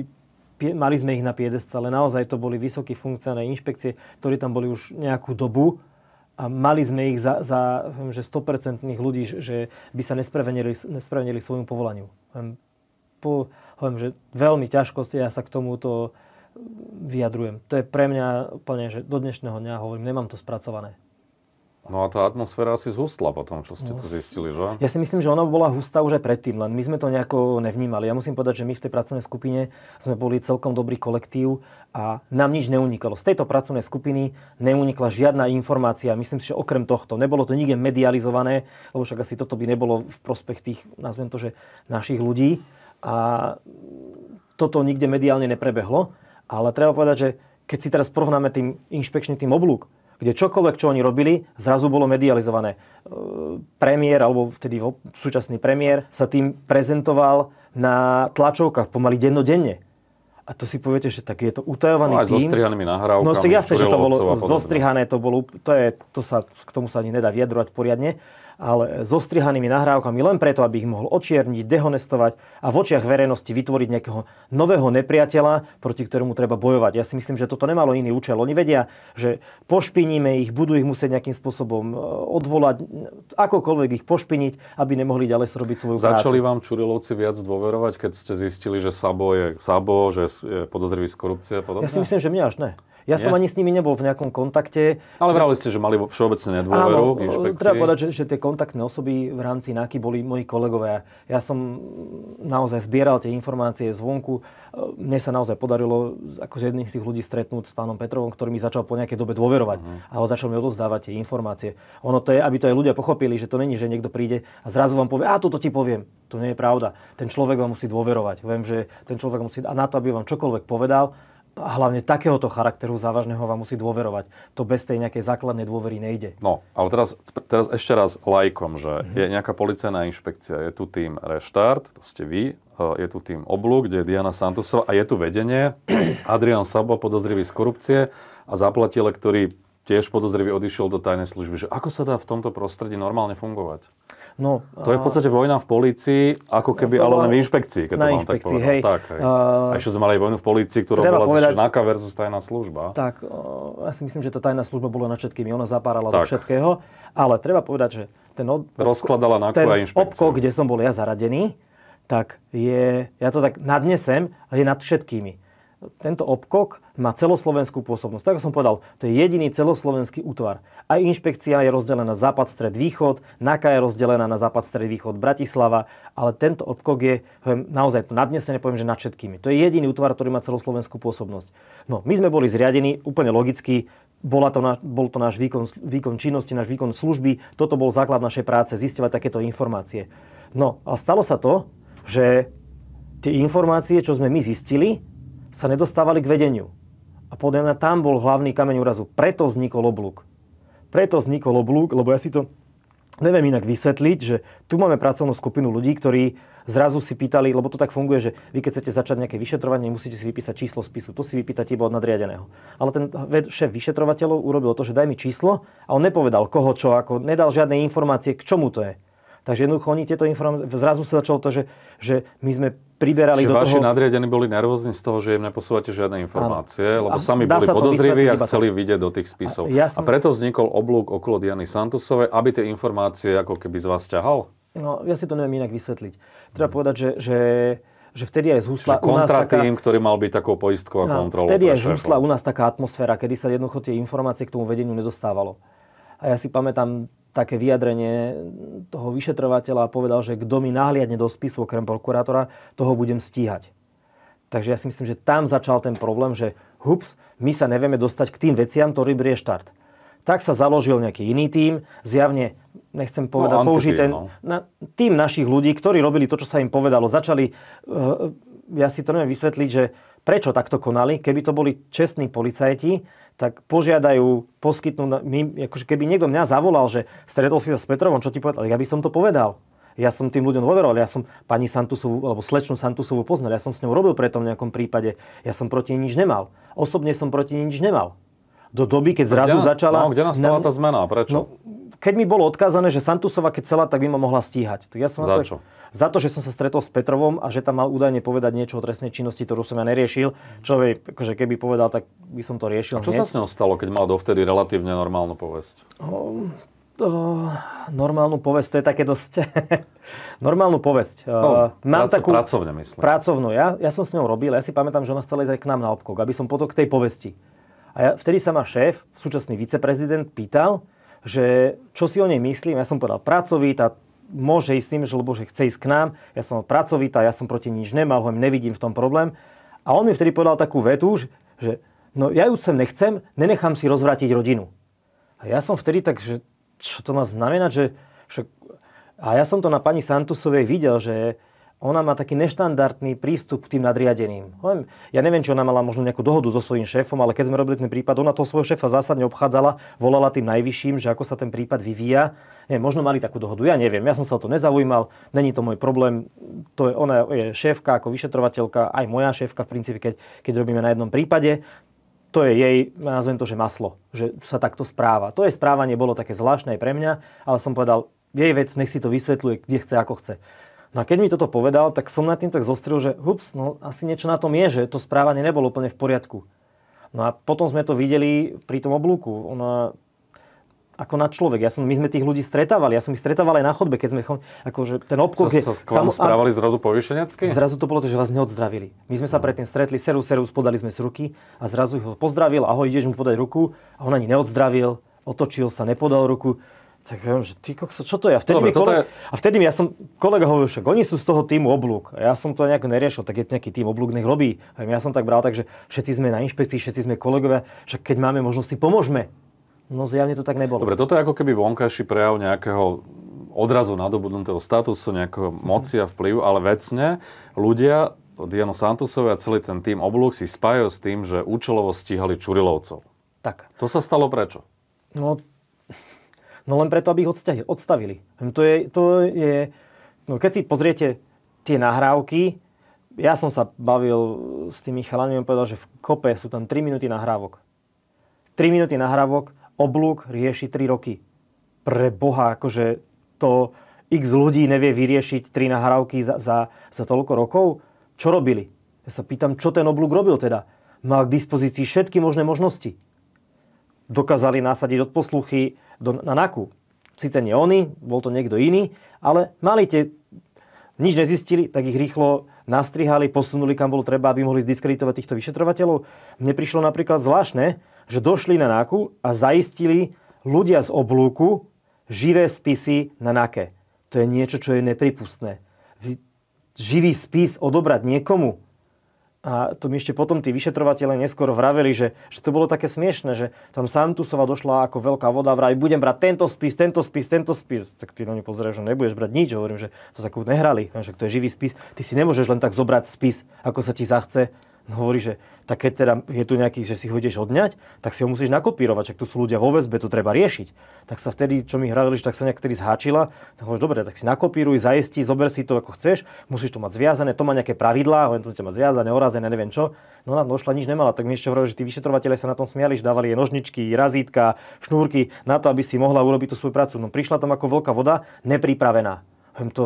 Mali sme ich na piedestale, naozaj to boli vysokí funkcionári inšpekcie, ktorí tam boli už nejakú dobu a mali sme ich za, za hm, že 100% ľudí, že by sa nesprevenili, nesprevenili svojmu povolaniu. Hm, po, hovorím, že veľmi ťažko ja sa k tomuto vyjadrujem. To je pre mňa úplne, že do dnešného dňa hovorím, nemám to spracované. No a tá atmosféra asi zhustla potom, čo ste to zistili, že? Ja si myslím, že ona bola hustá už aj predtým, len my sme to nejako nevnímali. Ja musím povedať, že my v tej pracovnej skupine sme boli celkom dobrý kolektív a nám nič neunikalo. Z tejto pracovnej skupiny neunikla žiadna informácia. Myslím si, že okrem tohto. Nebolo to nikde medializované, lebo však asi toto by nebolo v prospech tých, nazvem to, že našich ľudí. A toto nikde mediálne neprebehlo. Ale treba povedať, že keď si teraz porovnáme tým inšpekčným tým oblúk, kde čokoľvek, čo oni robili, zrazu bolo medializované. E, premiér, alebo vtedy súčasný premiér, sa tým prezentoval na tlačovkách pomaly dennodenne. A to si poviete, že tak je to utajovaný no, aj tým. s ostrihanými nahrávkami. No si jasne, že to bolo zostrihané, to bolo, to, je, to sa, k tomu sa ani nedá vyjadrovať poriadne ale so strihanými nahrávkami len preto, aby ich mohol očierniť, dehonestovať a v očiach verejnosti vytvoriť nejakého nového nepriateľa, proti ktorému treba bojovať. Ja si myslím, že toto nemalo iný účel. Oni vedia, že pošpiníme ich, budú ich musieť nejakým spôsobom e, odvolať, akokoľvek ich pošpiniť, aby nemohli ďalej robiť svoju prácu. Začali vám Čurilovci viac dôverovať, keď ste zistili, že Sabo je Sabo, že je podozrivý z korupcie a podobne? Ja si myslím, že mňa až ne. Ja Nie? som ani s nimi nebol v nejakom kontakte. Ale vrali ste, že mali všeobecne nedôveru k e, inšpekcii. Treba povedať, že, že tie kontaktné osoby v rámci NAKY boli moji kolegovia. Ja som naozaj zbieral tie informácie zvonku. E, mne sa naozaj podarilo akože jedných z tých ľudí stretnúť s pánom Petrovom, ktorý mi začal po nejakej dobe dôverovať uh-huh. a začal mi odozdávať tie informácie. Ono to je, aby to aj ľudia pochopili, že to není, že niekto príde a zrazu vám povie, a toto ti poviem. To nie je pravda. Ten človek vám musí dôverovať. Viem, že ten človek musí, a na to, aby vám čokoľvek povedal, hlavne takéhoto charakteru závažného vám musí dôverovať. To bez tej nejakej základnej dôvery nejde. No, ale teraz, teraz ešte raz lajkom, že mm-hmm. je nejaká policajná inšpekcia, je tu tým Reštart, to ste vy, e, je tu tým Oblúk, kde je Diana Santosova a je tu vedenie, <clears throat> Adrian Sabo, podozrivý z korupcie a zaplatile, ktorý tiež podozrivý odišiel do tajnej služby. Že ako sa dá v tomto prostredí normálne fungovať? No, to je v podstate vojna v polícii, ako keby, ale len v inšpekcii, keď to mám tak povedať. Hej. Tak, hej. Uh, a ešte sme mali vojnu v polícii, ktorá bola povedať, NAKA versus tajná služba. Tak, uh, ja si myslím, že to tajná služba bola na všetkými, ona zapárala tak. do všetkého, ale treba povedať, že ten, od, Rozkladala na ten obko, kde som bol ja zaradený, tak je, ja to tak nadnesem, je nad všetkými tento obkok má celoslovenskú pôsobnosť. Tak ako som povedal, to je jediný celoslovenský útvar. Aj inšpekcia je rozdelená na západ, stred, východ, NAKA je rozdelená na západ, stred, východ, Bratislava, ale tento obkok je poviem, naozaj nadnesené, poviem, že nad všetkými. To je jediný útvar, ktorý má celoslovenskú pôsobnosť. No, my sme boli zriadení úplne logicky bola to náš, bol to náš výkon, výkon činnosti, náš výkon služby, toto bol základ našej práce, zistovať takéto informácie. No a stalo sa to, že tie informácie, čo sme my zistili, sa nedostávali k vedeniu. A podľa mňa tam bol hlavný kameň úrazu. Preto vznikol oblúk. Preto vznikol oblúk, lebo ja si to neviem inak vysvetliť, že tu máme pracovnú skupinu ľudí, ktorí zrazu si pýtali, lebo to tak funguje, že vy keď chcete začať nejaké vyšetrovanie, musíte si vypísať číslo spisu. To si vypýtať iba od nadriadeného. Ale ten šéf vyšetrovateľov urobil to, že daj mi číslo a on nepovedal koho čo, ako nedal žiadne informácie, k čomu to je. Takže jednoducho oni tieto informácie, zrazu sa začalo to, že, že my sme priberali že do vaši toho... vaši nadriadení boli nervózni z toho, že im neposúvate žiadne informácie, ano. lebo a sami boli podozriví a chceli vidieť do tých spisov. A, ja som... a preto vznikol oblúk okolo Diany Santusovej, aby tie informácie ako keby z vás ťahal? No, ja si to neviem inak vysvetliť. Treba hmm. povedať, že, že že vtedy aj zhusla u nás taká... tým, ktorý mal byť takou poistkou a no, kontrolou. Vtedy aj zhusla u nás taká atmosféra, kedy sa jednoducho tie informácie k tomu vedeniu nedostávalo. A ja si pamätám také vyjadrenie toho vyšetrovateľa a povedal, že kto mi nahliadne do spisu okrem prokurátora, toho budem stíhať. Takže ja si myslím, že tam začal ten problém, že hups, my sa nevieme dostať k tým veciam, ktorý brie štart. Tak sa založil nejaký iný tým. zjavne, nechcem povedať, no, použiť ten no. na, tým našich ľudí, ktorí robili to, čo sa im povedalo. Začali, uh, ja si to neviem vysvetliť, že prečo takto konali, keby to boli čestní policajti, tak požiadajú, poskytnúť. my, akože keby niekto mňa zavolal, že stretol si sa s Petrovom, čo ti povedal, ja by som to povedal. Ja som tým ľuďom dôveroval, ja som pani Santusovu, alebo slečnú Santusovú poznal, ja som s ňou robil pre tom nejakom prípade, ja som proti nič nemal. Osobne som proti nič nemal do doby, keď no zrazu kde, začala... No, kde nastala tá zmena? Prečo? No, keď mi bolo odkázané, že Santusova keď celá, tak by ma mohla stíhať. Tak ja som za, to, čo? za to, že som sa stretol s Petrovom a že tam mal údajne povedať niečo o trestnej činnosti, ktorú som ja neriešil. Človek, akože keby povedal, tak by som to riešil. A čo hneď. sa s ňou stalo, keď mal dovtedy relatívne normálnu povesť? O, to, normálnu povesť, to je také dosť... <laughs> normálnu povesť. No, Mám prácu, takú... Pracovne myslím. Pracovnú. Ja, ja som s ňou robil, ja si pamätám, že ona chcela ísť aj k nám na obkok, aby som potom k tej povesti. A ja, vtedy sa ma šéf, súčasný viceprezident, pýtal, že čo si o nej myslím. Ja som povedal pracovitá, môže ísť s tým, že, lebo že chce ísť k nám, ja som pracovitá, ja som proti nič nemal, hoviem, nevidím v tom problém. A on mi vtedy povedal takú vetu, že no ja ju sem nechcem, nenechám si rozvrátiť rodinu. A ja som vtedy tak, že čo to má znamenať, že A ja som to na pani Santusovej videl, že ona má taký neštandardný prístup k tým nadriadeným. Ja neviem, či ona mala možno nejakú dohodu so svojím šéfom, ale keď sme robili ten prípad, ona toho svojho šéfa zásadne obchádzala, volala tým najvyšším, že ako sa ten prípad vyvíja. Nie, možno mali takú dohodu, ja neviem, ja som sa o to nezaujímal, není to môj problém, to je, ona je šéfka ako vyšetrovateľka, aj moja šéfka v princípe, keď, keď robíme na jednom prípade, to je jej, nazvem to, že maslo, že sa takto správa. To je správanie bolo také zvláštne aj pre mňa, ale som povedal, jej vec, nech si to vysvetľuje, kde chce, ako chce. No a keď mi toto povedal, tak som nad tým tak zostril, že hups, no asi niečo na tom je, že to správanie nebolo úplne v poriadku. No a potom sme to videli pri tom oblúku. Ona, ako na človek. Ja som, my sme tých ľudí stretávali, ja som ich stretával aj na chodbe, keď sme akože ten obkok... Sa, sa k vám správali zrazu povyšenecky? Zrazu to bolo to, že vás neodzdravili. My sme sa predtým stretli, seru, seru, podali sme z ruky a zrazu ho pozdravil, ahoj, ideš mu podať ruku a on ani neodzdravil, otočil sa, nepodal ruku tak ja že ty kokso, čo to je? A vtedy, Dobre, mi kolega, je... a vtedy mi, ja som, kolega hovoril, že oni sú z toho týmu oblúk. A ja som to nejako neriešil, tak je nejaký tým oblúk, nech robí. A ja som tak bral, takže všetci sme na inšpekcii, všetci sme kolegovia, však keď máme možnosti, pomôžme. No zjavne to tak nebolo. Dobre, toto je ako keby vonkajší prejav nejakého odrazu nadobudnutého statusu, nejakého moci a vplyvu, ale vecne ľudia Diano Santosovi a celý ten tým oblúk si spájajú s tým, že účelovo stíhali Čurilovcov. Tak. To sa stalo prečo? No No len preto, aby ich odstavili. Hm, to je, to je, no keď si pozriete tie nahrávky, ja som sa bavil s tými chalami, povedal, že v kope sú tam 3 minúty nahrávok. 3 minúty nahrávok, oblúk rieši 3 roky. Pre Boha, akože to x ľudí nevie vyriešiť 3 nahrávky za, za, za toľko rokov. Čo robili? Ja sa pýtam, čo ten oblúk robil teda. Mal k dispozícii všetky možné možnosti dokázali nasadiť od posluchy do, na NAKU. Sice nie oni, bol to niekto iný, ale mali tie, nič nezistili, tak ich rýchlo nastrihali, posunuli kam bolo treba, aby mohli zdiskreditovať týchto vyšetrovateľov. Mne prišlo napríklad zvláštne, že došli na NAKU a zaistili ľudia z oblúku živé spisy na NAKE. To je niečo, čo je nepripustné. Živý spis odobrať niekomu, a to mi ešte potom tí vyšetrovateľe neskôr vraveli, že, že to bolo také smiešne, že tam Santusova došla ako veľká voda, vraj budem brať tento spis, tento spis, tento spis. Tak ty na ňu pozrieš, že nebudeš brať nič, hovorím, že to sa nehrali, že to je živý spis. Ty si nemôžeš len tak zobrať spis, ako sa ti zachce hovorí, že tak keď teda je tu nejaký, že si ho ideš odňať, tak si ho musíš nakopírovať, však tu sú ľudia vo väzbe, to treba riešiť. Tak sa vtedy, čo mi hrali, tak sa nejak vtedy zháčila, tak hovoríš, dobre, tak si nakopíruj, zajistí, zober si to ako chceš, musíš to mať zviazané, to má nejaké pravidlá, len to má zviazané, orazené, neviem čo. No ona došla, nič nemala, tak mi ešte hovorili, že tí vyšetrovateľe sa na tom smiali, že dávali jej nožničky, razítka, šnúrky na to, aby si mohla urobiť tú svoju prácu. No prišla tam ako veľká voda, nepripravená. Hovorím to,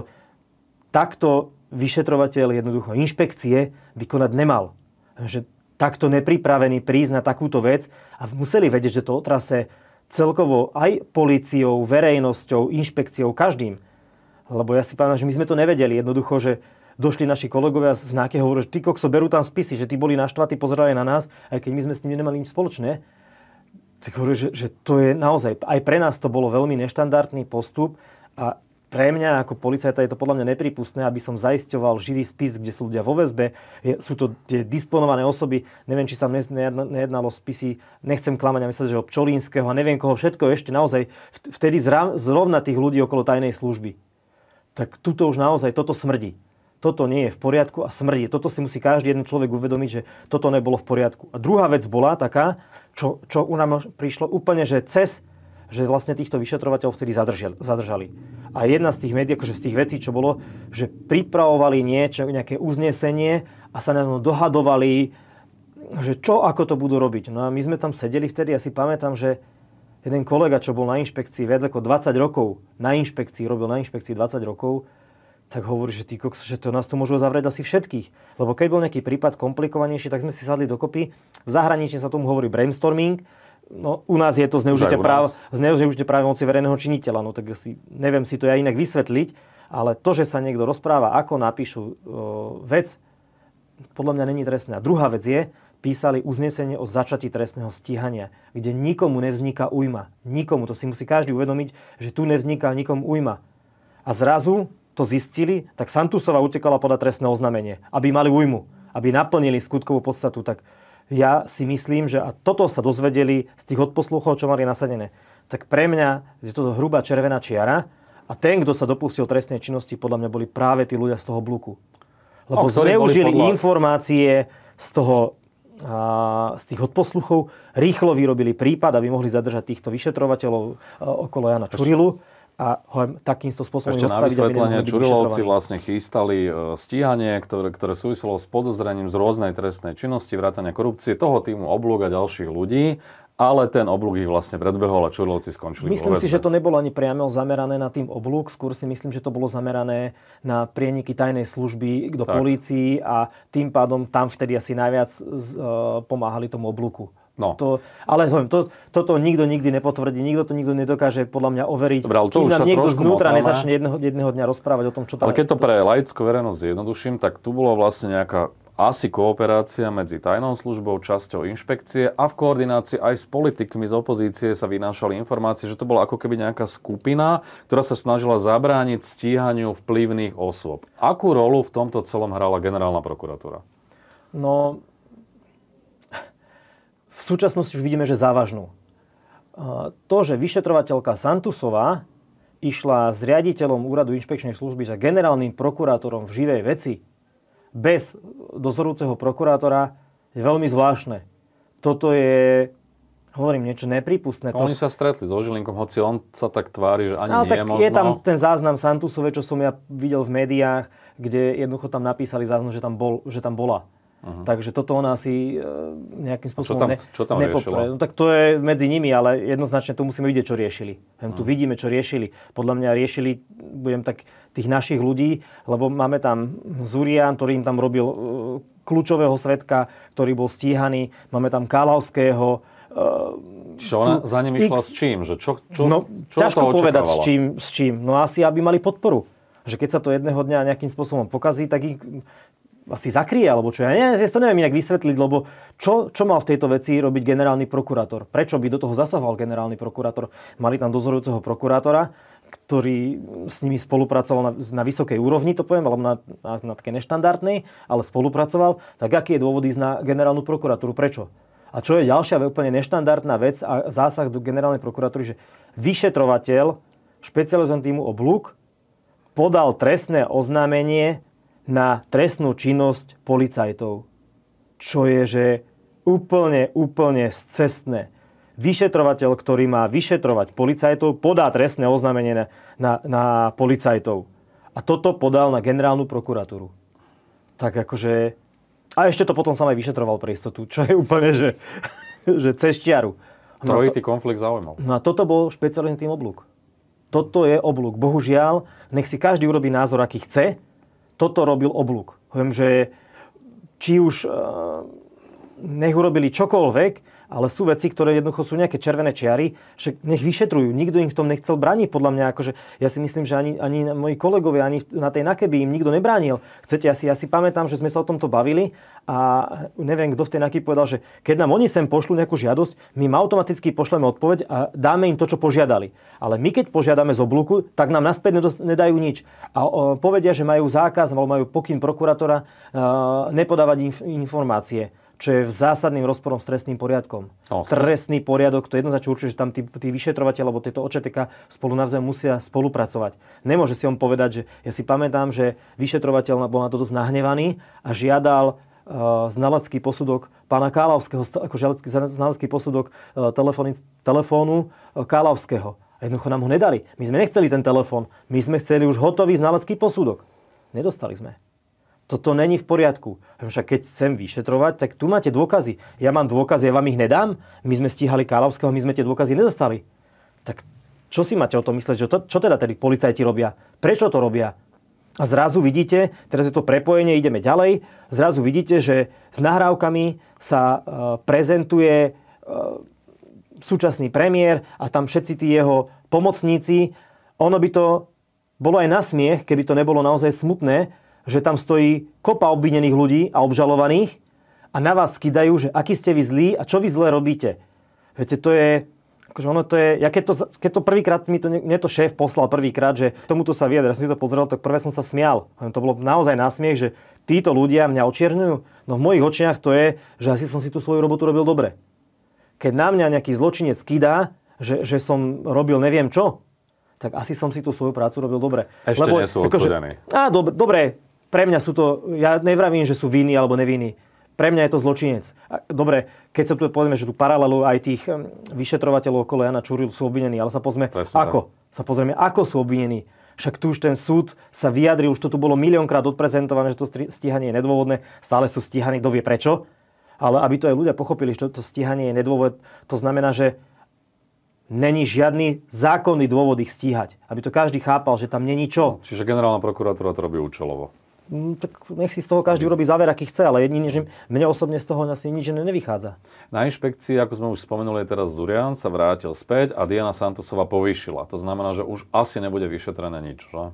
takto vyšetrovateľ jednoducho inšpekcie vykonať nemal že takto nepripravený prísť na takúto vec a museli vedieť, že to otrase celkovo aj policiou, verejnosťou, inšpekciou, každým. Lebo ja si pamätám, že my sme to nevedeli. Jednoducho, že došli naši kolegovia z nákeho hovorili, že ty kokso, berú tam spisy, že tí boli naštvatí, pozerali na nás, aj keď my sme s nimi nemali nič spoločné. Tak hovorili, že, že to je naozaj, aj pre nás to bolo veľmi neštandardný postup a pre mňa ako policajta je to podľa mňa nepripustné, aby som zaisťoval živý spis, kde sú ľudia vo väzbe. Je, sú to tie disponované osoby. Neviem, či sa tam nejednalo spisy, nechcem klamať, myslím, že o Pčolínskeho a neviem koho všetko ešte naozaj. Vtedy zrovna tých ľudí okolo tajnej služby. Tak tuto už naozaj, toto smrdí. Toto nie je v poriadku a smrdí. Toto si musí každý jeden človek uvedomiť, že toto nebolo v poriadku. A druhá vec bola taká, čo, čo u nám prišlo úplne, že cez že vlastne týchto vyšetrovateľov vtedy zadržali. A jedna z tých médií, akože z tých vecí, čo bolo, že pripravovali niečo, nejaké uznesenie a sa na dohadovali, že čo, ako to budú robiť. No a my sme tam sedeli vtedy, ja si pamätám, že jeden kolega, čo bol na inšpekcii viac ako 20 rokov, na inšpekcii, robil na inšpekcii 20 rokov, tak hovorí, že, tí že to nás tu môžu zavrieť asi všetkých. Lebo keď bol nejaký prípad komplikovanejší, tak sme si sadli dokopy. V zahraničí sa tomu hovorí brainstorming, No, u nás je to zneužite, práv, zneužite moci verejného činiteľa, no tak si, neviem si to ja inak vysvetliť, ale to, že sa niekto rozpráva, ako napíšu e, vec, podľa mňa není trestné. A druhá vec je, písali uznesenie o začati trestného stíhania, kde nikomu nevzniká ujma. Nikomu, to si musí každý uvedomiť, že tu nevzniká nikomu ujma. A zrazu to zistili, tak Santusova utekala podať trestné oznámenie, aby mali ujmu, aby naplnili skutkovú podstatu. Tak ja si myslím, že a toto sa dozvedeli z tých odposluchov, čo mali nasadené. Tak pre mňa je to hrubá červená čiara a ten, kto sa dopustil trestnej činnosti, podľa mňa boli práve tí ľudia z toho bluku. Lebo o, zneužili informácie z toho a z tých odposluchov rýchlo vyrobili prípad, aby mohli zadržať týchto vyšetrovateľov okolo Jana Čurilu a ho takýmto spôsobom Ešte na vysvetlenie, Čurilovci vlastne chystali e, stíhanie, ktoré, ktoré súvislo s podozrením z rôznej trestnej činnosti, vrátania korupcie, toho týmu oblúk a ďalších ľudí, ale ten oblúk ich vlastne predbehol a Čurilovci skončili Myslím si, že to nebolo ani priamo zamerané na tým oblúk, skôr si myslím, že to bolo zamerané na prieniky tajnej služby do tak. polícii a tým pádom tam vtedy asi najviac e, pomáhali tomu oblúku. No. To, ale to, toto nikto nikdy nepotvrdí, nikto to nikto nedokáže podľa mňa overiť. Dobre, ale to už sa niekto znútra motame. nezačne jedného, jedného dňa rozprávať o tom, čo tam... Ale keď to pre laickú verejnosť zjednoduším, tak tu bolo vlastne nejaká asi kooperácia medzi tajnou službou, časťou inšpekcie a v koordinácii aj s politikmi z opozície sa vynášali informácie, že to bola ako keby nejaká skupina, ktorá sa snažila zabrániť stíhaniu vplyvných osôb. Akú rolu v tomto celom hrala generálna prokuratúra? No, v súčasnosti už vidíme, že závažnú. To, že vyšetrovateľka Santusová išla s riaditeľom úradu inšpekčnej služby za generálnym prokurátorom v živej veci bez dozorúceho prokurátora je veľmi zvláštne. Toto je hovorím niečo nepripustné. Oni to... sa stretli so Žilinkom, hoci on sa tak tvári, že ani no, nie tak je možno. Je tam ten záznam Santusové, čo som ja videl v médiách, kde jednoducho tam napísali záznam, že tam, bol, že tam bola. Uh-huh. Takže toto ona asi e, nejakým spôsobom ne, nepopre. No tak to je medzi nimi, ale jednoznačne tu musíme vidieť, čo riešili. tu uh-huh. vidíme, čo riešili. Podľa mňa riešili, budem tak, tých našich ľudí, lebo máme tam Zurian, ktorý im tam robil uh, kľúčového svetka, ktorý bol stíhaný. Máme tam Kalavského, e, čo ona za nimi išla X... s čím? Že čo, čo, no, čo ťažko povedať s čím, s čím. No asi, aby mali podporu. Že keď sa to jedného dňa nejakým spôsobom pokazí, tak ich asi zakrie, alebo čo. Ja neviem, ja to neviem inak vysvetliť, lebo čo, čo mal v tejto veci robiť generálny prokurátor? Prečo by do toho zasahoval generálny prokurátor? Mali tam dozorujúceho prokurátora, ktorý s nimi spolupracoval na, na vysokej úrovni, to poviem, alebo na, na, na také neštandardnej, ale spolupracoval, tak aký je dôvod ísť na generálnu prokuratúru? Prečo? A čo je ďalšia úplne neštandardná vec a zásah do generálnej prokuratúry, že vyšetrovateľ špecializovaný týmu Oblúk podal trestné oznámenie na trestnú činnosť policajtov. Čo je, že úplne, úplne cestné. Vyšetrovateľ, ktorý má vyšetrovať policajtov, podá trestné oznámenie na, na, na policajtov. A toto podal na generálnu prokuratúru. Tak akože... A ešte to potom sa aj vyšetroval pre istotu, čo je úplne, že, <laughs> že cez čiaru. No Trojitý konflikt záujmov. No a toto bol špecializný tým oblúk. Toto je oblúk. Bohužiaľ, nech si každý urobí názor, aký chce, toto robil oblúk. Viem, že či už eh, nech urobili čokoľvek, ale sú veci, ktoré jednoducho sú nejaké červené čiary, že nech vyšetrujú. Nikto im v tom nechcel braniť podľa mňa. Akože, ja si myslím, že ani, ani moji kolegovia, ani na tej nakeby im nikto nebránil. Chcete, ja si, ja si pamätám, že sme sa o tomto bavili a neviem, kto v tej nakeby povedal, že keď nám oni sem pošlú nejakú žiadosť, my im automaticky pošleme odpoveď a dáme im to, čo požiadali. Ale my keď požiadame z obluku, tak nám naspäť nedajú nič. A povedia, že majú zákaz alebo majú pokyn prokurátora e, nepodávať informácie čo je v zásadným rozporom s trestným poriadkom. No, Trestný poriadok, to jednoznačne určuje, že tam tí, tí vyšetrovateľ alebo tieto OČTK spolu navzájom musia spolupracovať. Nemôže si on povedať, že ja si pamätám, že vyšetrovateľ bol na to dosť nahnevaný a žiadal e, znalecký posudok pána Kálavského, ako znalecký posudok e, telefóny, telefónu e, Kálavského. A jednoducho nám ho nedali. My sme nechceli ten telefón. My sme chceli už hotový znalecký posudok. Nedostali sme toto není v poriadku. Však keď chcem vyšetrovať, tak tu máte dôkazy. Ja mám dôkazy, ja vám ich nedám. My sme stíhali Kálovského, my sme tie dôkazy nedostali. Tak čo si máte o tom mysleť? Že to, čo teda tedy policajti robia? Prečo to robia? A zrazu vidíte, teraz je to prepojenie, ideme ďalej, zrazu vidíte, že s nahrávkami sa e, prezentuje e, súčasný premiér a tam všetci tí jeho pomocníci. Ono by to bolo aj na smiech, keby to nebolo naozaj smutné, že tam stojí kopa obvinených ľudí a obžalovaných a na vás skydajú, že aký ste vy zlí a čo vy zle robíte. Viete, to je, akože ono to je, ja keď to, keď to prvýkrát mi to, mne to šéf poslal prvýkrát, že tomuto sa vyjadra, ja som si to pozrel, tak prvé som sa smial. To bolo naozaj násmiech, že títo ľudia mňa očierňujú. No v mojich očiach to je, že asi som si tú svoju robotu robil dobre. Keď na mňa nejaký zločinec skydá, že, že som robil neviem čo, tak asi som si tú svoju prácu robil dobre. Ešte Lebo, nie sú Akože, á, dobre, dobre, pre mňa sú to, ja nevravím, že sú viny alebo neviny. Pre mňa je to zločinec. Dobre, keď sa tu povedme, že tu paralelu aj tých vyšetrovateľov okolo Jana Čurilu sú obvinení, ale sa pozrieme, Presne ako? Sa pozrieme, ako sú obvinení. Však tu už ten súd sa vyjadril, už to tu bolo miliónkrát odprezentované, že to stíhanie je nedôvodné, stále sú stíhaní, kto vie prečo. Ale aby to aj ľudia pochopili, že to stíhanie je nedôvod, to znamená, že není žiadny zákonný dôvod ich stíhať. Aby to každý chápal, že tam není čo. Čiže generálna prokuratúra to robí účelovo. Mm, tak nech si z toho každý mm. urobí záver, aký chce, ale jediný, že mne osobne z toho asi nič nevychádza. Na inšpekcii, ako sme už spomenuli, teraz Zurian sa vrátil späť a Diana Santosova povýšila. To znamená, že už asi nebude vyšetrené nič, že?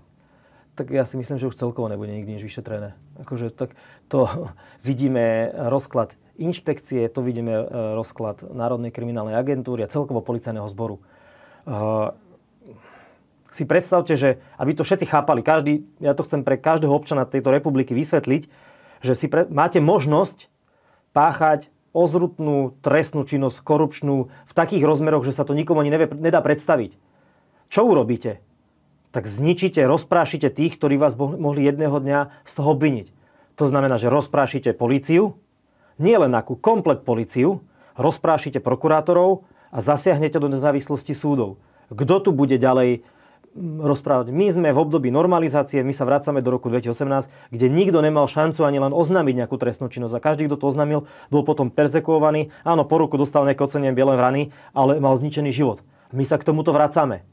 Tak ja si myslím, že už celkovo nebude nikdy nič vyšetrené. Akože tak to <laughs> vidíme rozklad inšpekcie, to vidíme e, rozklad Národnej kriminálnej agentúry a celkovo policajného zboru. E, si predstavte, že aby to všetci chápali, každý, ja to chcem pre každého občana tejto republiky vysvetliť, že si pre, máte možnosť páchať ozrutnú trestnú činnosť, korupčnú, v takých rozmeroch, že sa to nikomu ani nevie, nedá predstaviť. Čo urobíte? Tak zničíte, rozprášite tých, ktorí vás mohli jedného dňa z toho obviniť. To znamená, že rozprášite policiu, nie len akú, komplet policiu, rozprášite prokurátorov a zasiahnete do nezávislosti súdov. Kto tu bude ďalej rozprávať. My sme v období normalizácie, my sa vracame do roku 2018, kde nikto nemal šancu ani len oznámiť nejakú trestnú činnosť. A každý, kto to oznámil, bol potom perzekuovaný. Áno, po ruku dostal nejaké ocenie biele vrany, ale mal zničený život. My sa k tomuto vracame.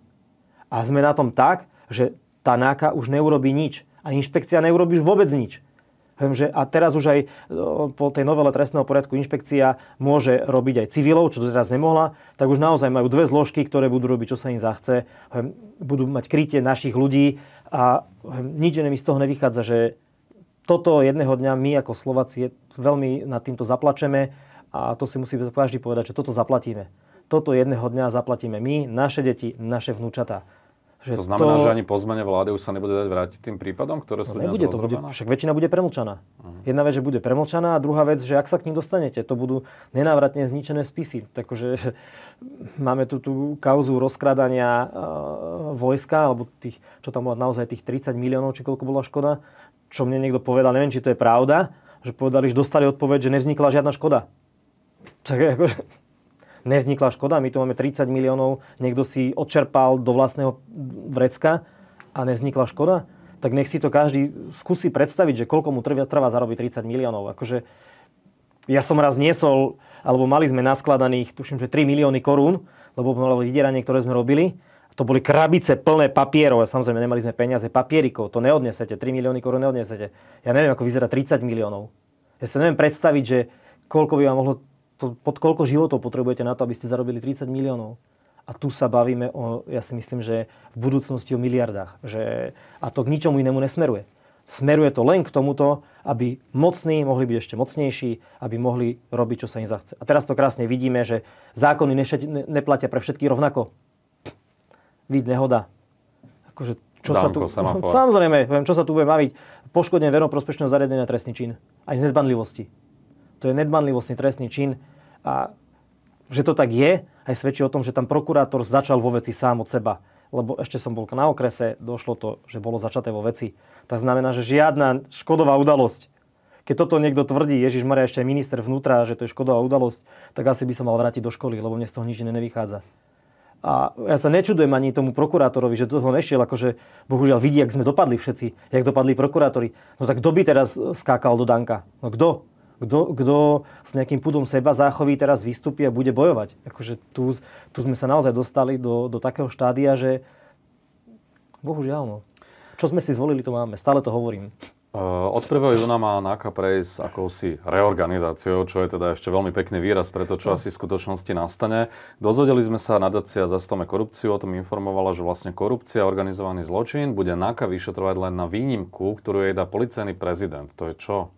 A sme na tom tak, že tá náka už neurobi nič. A inšpekcia neurobi už vôbec nič že a teraz už aj e, po tej novele trestného poriadku inšpekcia môže robiť aj civilov, čo teraz nemohla, tak už naozaj majú dve zložky, ktoré budú robiť, čo sa im zachce. budú mať krytie našich ľudí a nič iné mi z toho nevychádza, že toto jedného dňa my ako Slováci veľmi nad týmto zaplačeme a to si musí každý povedať, že toto zaplatíme. Toto jedného dňa zaplatíme my, naše deti, naše vnúčatá. Že to znamená, to... že ani po zmene vlády už sa nebude dať vrátiť tým prípadom, ktoré sú no, nebude to, bude, však väčšina bude premlčaná. Uh-huh. Jedna vec, že bude premlčaná a druhá vec, že ak sa k ním dostanete, to budú nenávratne zničené spisy. Takže <laughs> máme tu tú kauzu rozkradania e, vojska, alebo tých, čo tam bolo naozaj tých 30 miliónov, či koľko bola škoda, čo mne niekto povedal, neviem, či to je pravda, že povedali, že dostali odpoveď, že nevznikla žiadna škoda. Tak akože, nevznikla škoda. My tu máme 30 miliónov, niekto si odčerpal do vlastného vrecka a nevznikla škoda. Tak nech si to každý skúsi predstaviť, že koľko mu trvá zarobiť 30 miliónov. Akože ja som raz niesol, alebo mali sme naskladaných, tuším, že 3 milióny korún, lebo bolo vydieranie, ktoré sme robili. To boli krabice plné papierov, a samozrejme nemali sme peniaze, papierikov, to neodnesete, 3 milióny korún neodnesete. Ja neviem, ako vyzerá 30 miliónov. Ja sa neviem predstaviť, že koľko by vám mohlo to, pod koľko životov potrebujete na to, aby ste zarobili 30 miliónov. A tu sa bavíme o, ja si myslím, že v budúcnosti o miliardách. Že, a to k ničomu inému nesmeruje. Smeruje to len k tomuto, aby mocní mohli byť ešte mocnejší, aby mohli robiť, čo sa im zachce. A teraz to krásne vidíme, že zákony nešet, ne, neplatia pre všetkých rovnako. Vid nehoda. Akože, čo Dánko, sa tu... Semafor. <laughs> Samozrejme, viem, čo sa tu bude baviť. Poškodenie prospešného zariadenia trestný čin. Aj z nedbanlivosti. To je nedbanlivostný trestný čin a že to tak je, aj svedčí o tom, že tam prokurátor začal vo veci sám od seba. Lebo ešte som bol na okrese, došlo to, že bolo začaté vo veci. Tak znamená, že žiadna škodová udalosť. Keď toto niekto tvrdí, Ježiš Maria ešte aj minister vnútra, že to je škodová udalosť, tak asi by sa mal vrátiť do školy, lebo mne z toho nič iné nevychádza. A ja sa nečudujem ani tomu prokurátorovi, že do toho nešiel, akože bohužiaľ vidí, ak sme dopadli všetci, jak dopadli prokurátori. No tak kto by teraz skákal do Danka? No kto? Kto, kto s nejakým púdom seba záchoví, teraz vystúpi a bude bojovať? Akože tu, tu sme sa naozaj dostali do, do takého štádia, že bohužiaľ, no. Čo sme si zvolili, to máme. Stále to hovorím. Od 1. júna má NAKA prejsť akousi reorganizáciou, čo je teda ešte veľmi pekný výraz pre to, čo no. asi v skutočnosti nastane. Dozvedeli sme sa, nadácia zastome korupciu o tom informovala, že vlastne korupcia organizovaný zločin bude NAKA vyšetrovať len na výnimku, ktorú jej dá policajný prezident. To je čo?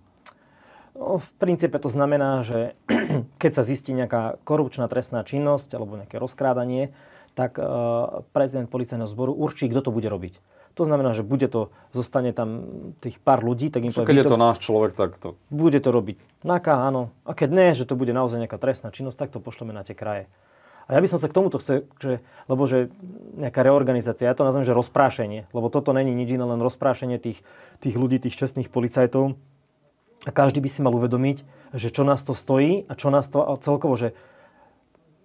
V princípe to znamená, že <clears throat> keď sa zistí nejaká korupčná trestná činnosť alebo nejaké rozkrádanie, tak e, prezident policajného zboru určí, kto to bude robiť. To znamená, že bude to, zostane tam tých pár ľudí, tak im keď je to náš človek, tak to... Bude to robiť NAKA, áno. A keď nie, že to bude naozaj nejaká trestná činnosť, tak to pošleme na tie kraje. A ja by som sa k tomuto chcel, že, lebo že nejaká reorganizácia, ja to nazvem, že rozprášenie, lebo toto není nič iné, len rozprášenie tých, tých ľudí, tých čestných policajtov, a každý by si mal uvedomiť, že čo nás to stojí a čo nás to a celkovo, že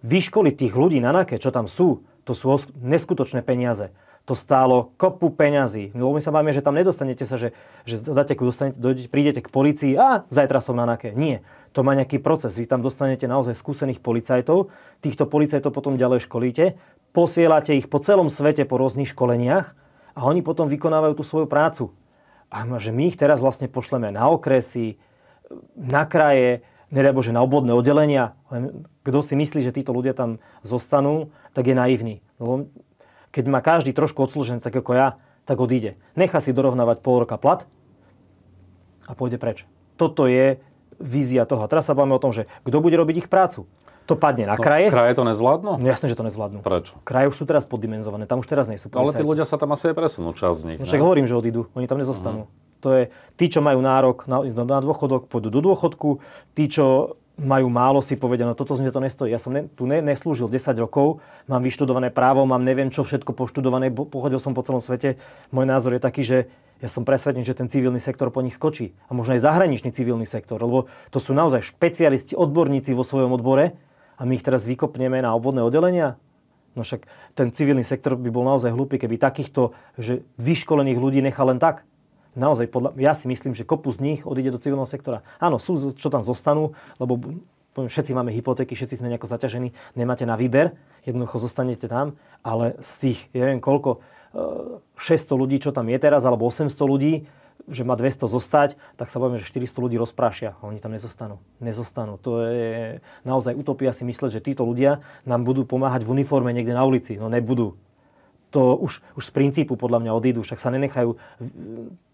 vyškoliť tých ľudí na NAKE, čo tam sú, to sú neskutočné peniaze. To stálo kopu peňazí. Lebo my sa máme, že tam nedostanete sa, že, že dáte, dostanete, dojdete, prídete k policii a zajtra som na NAKE. Nie. To má nejaký proces. Vy tam dostanete naozaj skúsených policajtov. Týchto policajtov potom ďalej školíte. Posielate ich po celom svete po rôznych školeniach a oni potom vykonávajú tú svoju prácu a že my ich teraz vlastne pošleme na okresy, na kraje, nedaj Bože, na obvodné oddelenia. Len kto si myslí, že títo ľudia tam zostanú, tak je naivný. Lebo keď má každý trošku odslúžený, tak ako ja, tak odíde. Nechá si dorovnávať pol roka plat a pôjde preč. Toto je vízia toho. A teraz sa bavíme o tom, že kto bude robiť ich prácu to padne na to, no, kraje. Kraje to nezvládnu? No jasne, že to nezvládnu. Prečo? Kraje už sú teraz poddimenzované, tam už teraz nie sú. Policajti. No, ale tí ľudia sa tam asi aj presunú, čas z nich. No, však hovorím, že odídu, oni tam nezostanú. Mm. To je, tí, čo majú nárok na, na dôchodok, pôjdu do dôchodku, tí, čo majú málo, si povedia, no toto z mňa to nestojí. Ja som ne, tu ne, neslúžil 10 rokov, mám vyštudované právo, mám neviem čo všetko poštudované, bo, pochodil som po celom svete. Môj názor je taký, že ja som presvedčený, že ten civilný sektor po nich skočí. A možno aj zahraničný civilný sektor, lebo to sú naozaj špecialisti, odborníci vo svojom odbore, a my ich teraz vykopneme na obvodné oddelenia? No však ten civilný sektor by bol naozaj hlúpy, keby takýchto že vyškolených ľudí nechal len tak. Naozaj, podľa, ja si myslím, že kopu z nich odíde do civilného sektora. Áno, sú, čo tam zostanú, lebo všetci máme hypotéky, všetci sme nejako zaťažení, nemáte na výber, jednoducho zostanete tam, ale z tých, neviem koľko, 600 eh, ľudí, čo tam je teraz, alebo 800 ľudí, že má 200 zostať, tak sa bojíme, že 400 ľudí rozprášia a oni tam nezostanú. Nezostanú. To je naozaj utopia si mysleť, že títo ľudia nám budú pomáhať v uniforme niekde na ulici. No nebudú to už, už z princípu podľa mňa odídu, však sa nenechajú.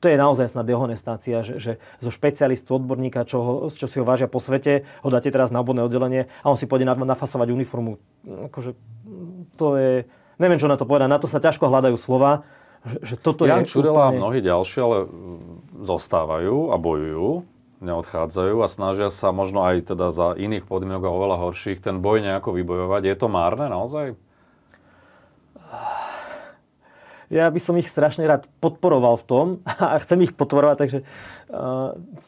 To je naozaj snad dehonestácia, že, že zo špecialistu, odborníka, čo, ho, čo si ho vážia po svete, ho dáte teraz na obvodné oddelenie a on si pôjde nafasovať uniformu. Akože, to je... Neviem, čo na to povedať. Na to sa ťažko hľadajú slova. Že, že toto Jan je Čurela úplne... a mnohí ďalší, ale mm, zostávajú a bojujú, neodchádzajú a snažia sa možno aj teda za iných podmienok a oveľa horších ten boj nejako vybojovať. Je to márne naozaj? Ja by som ich strašne rád podporoval v tom <laughs> a chcem ich podporovať, takže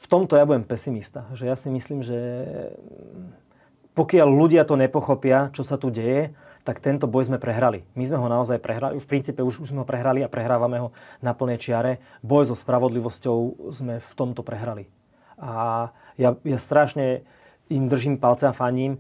v tomto ja budem pesimista. Že ja si myslím, že mm, pokiaľ ľudia to nepochopia, čo sa tu deje, tak tento boj sme prehrali. My sme ho naozaj prehrali, v princípe už, už sme ho prehrali a prehrávame ho na plné čiare. Boj so spravodlivosťou sme v tomto prehrali. A ja, ja strašne im držím palce a faním.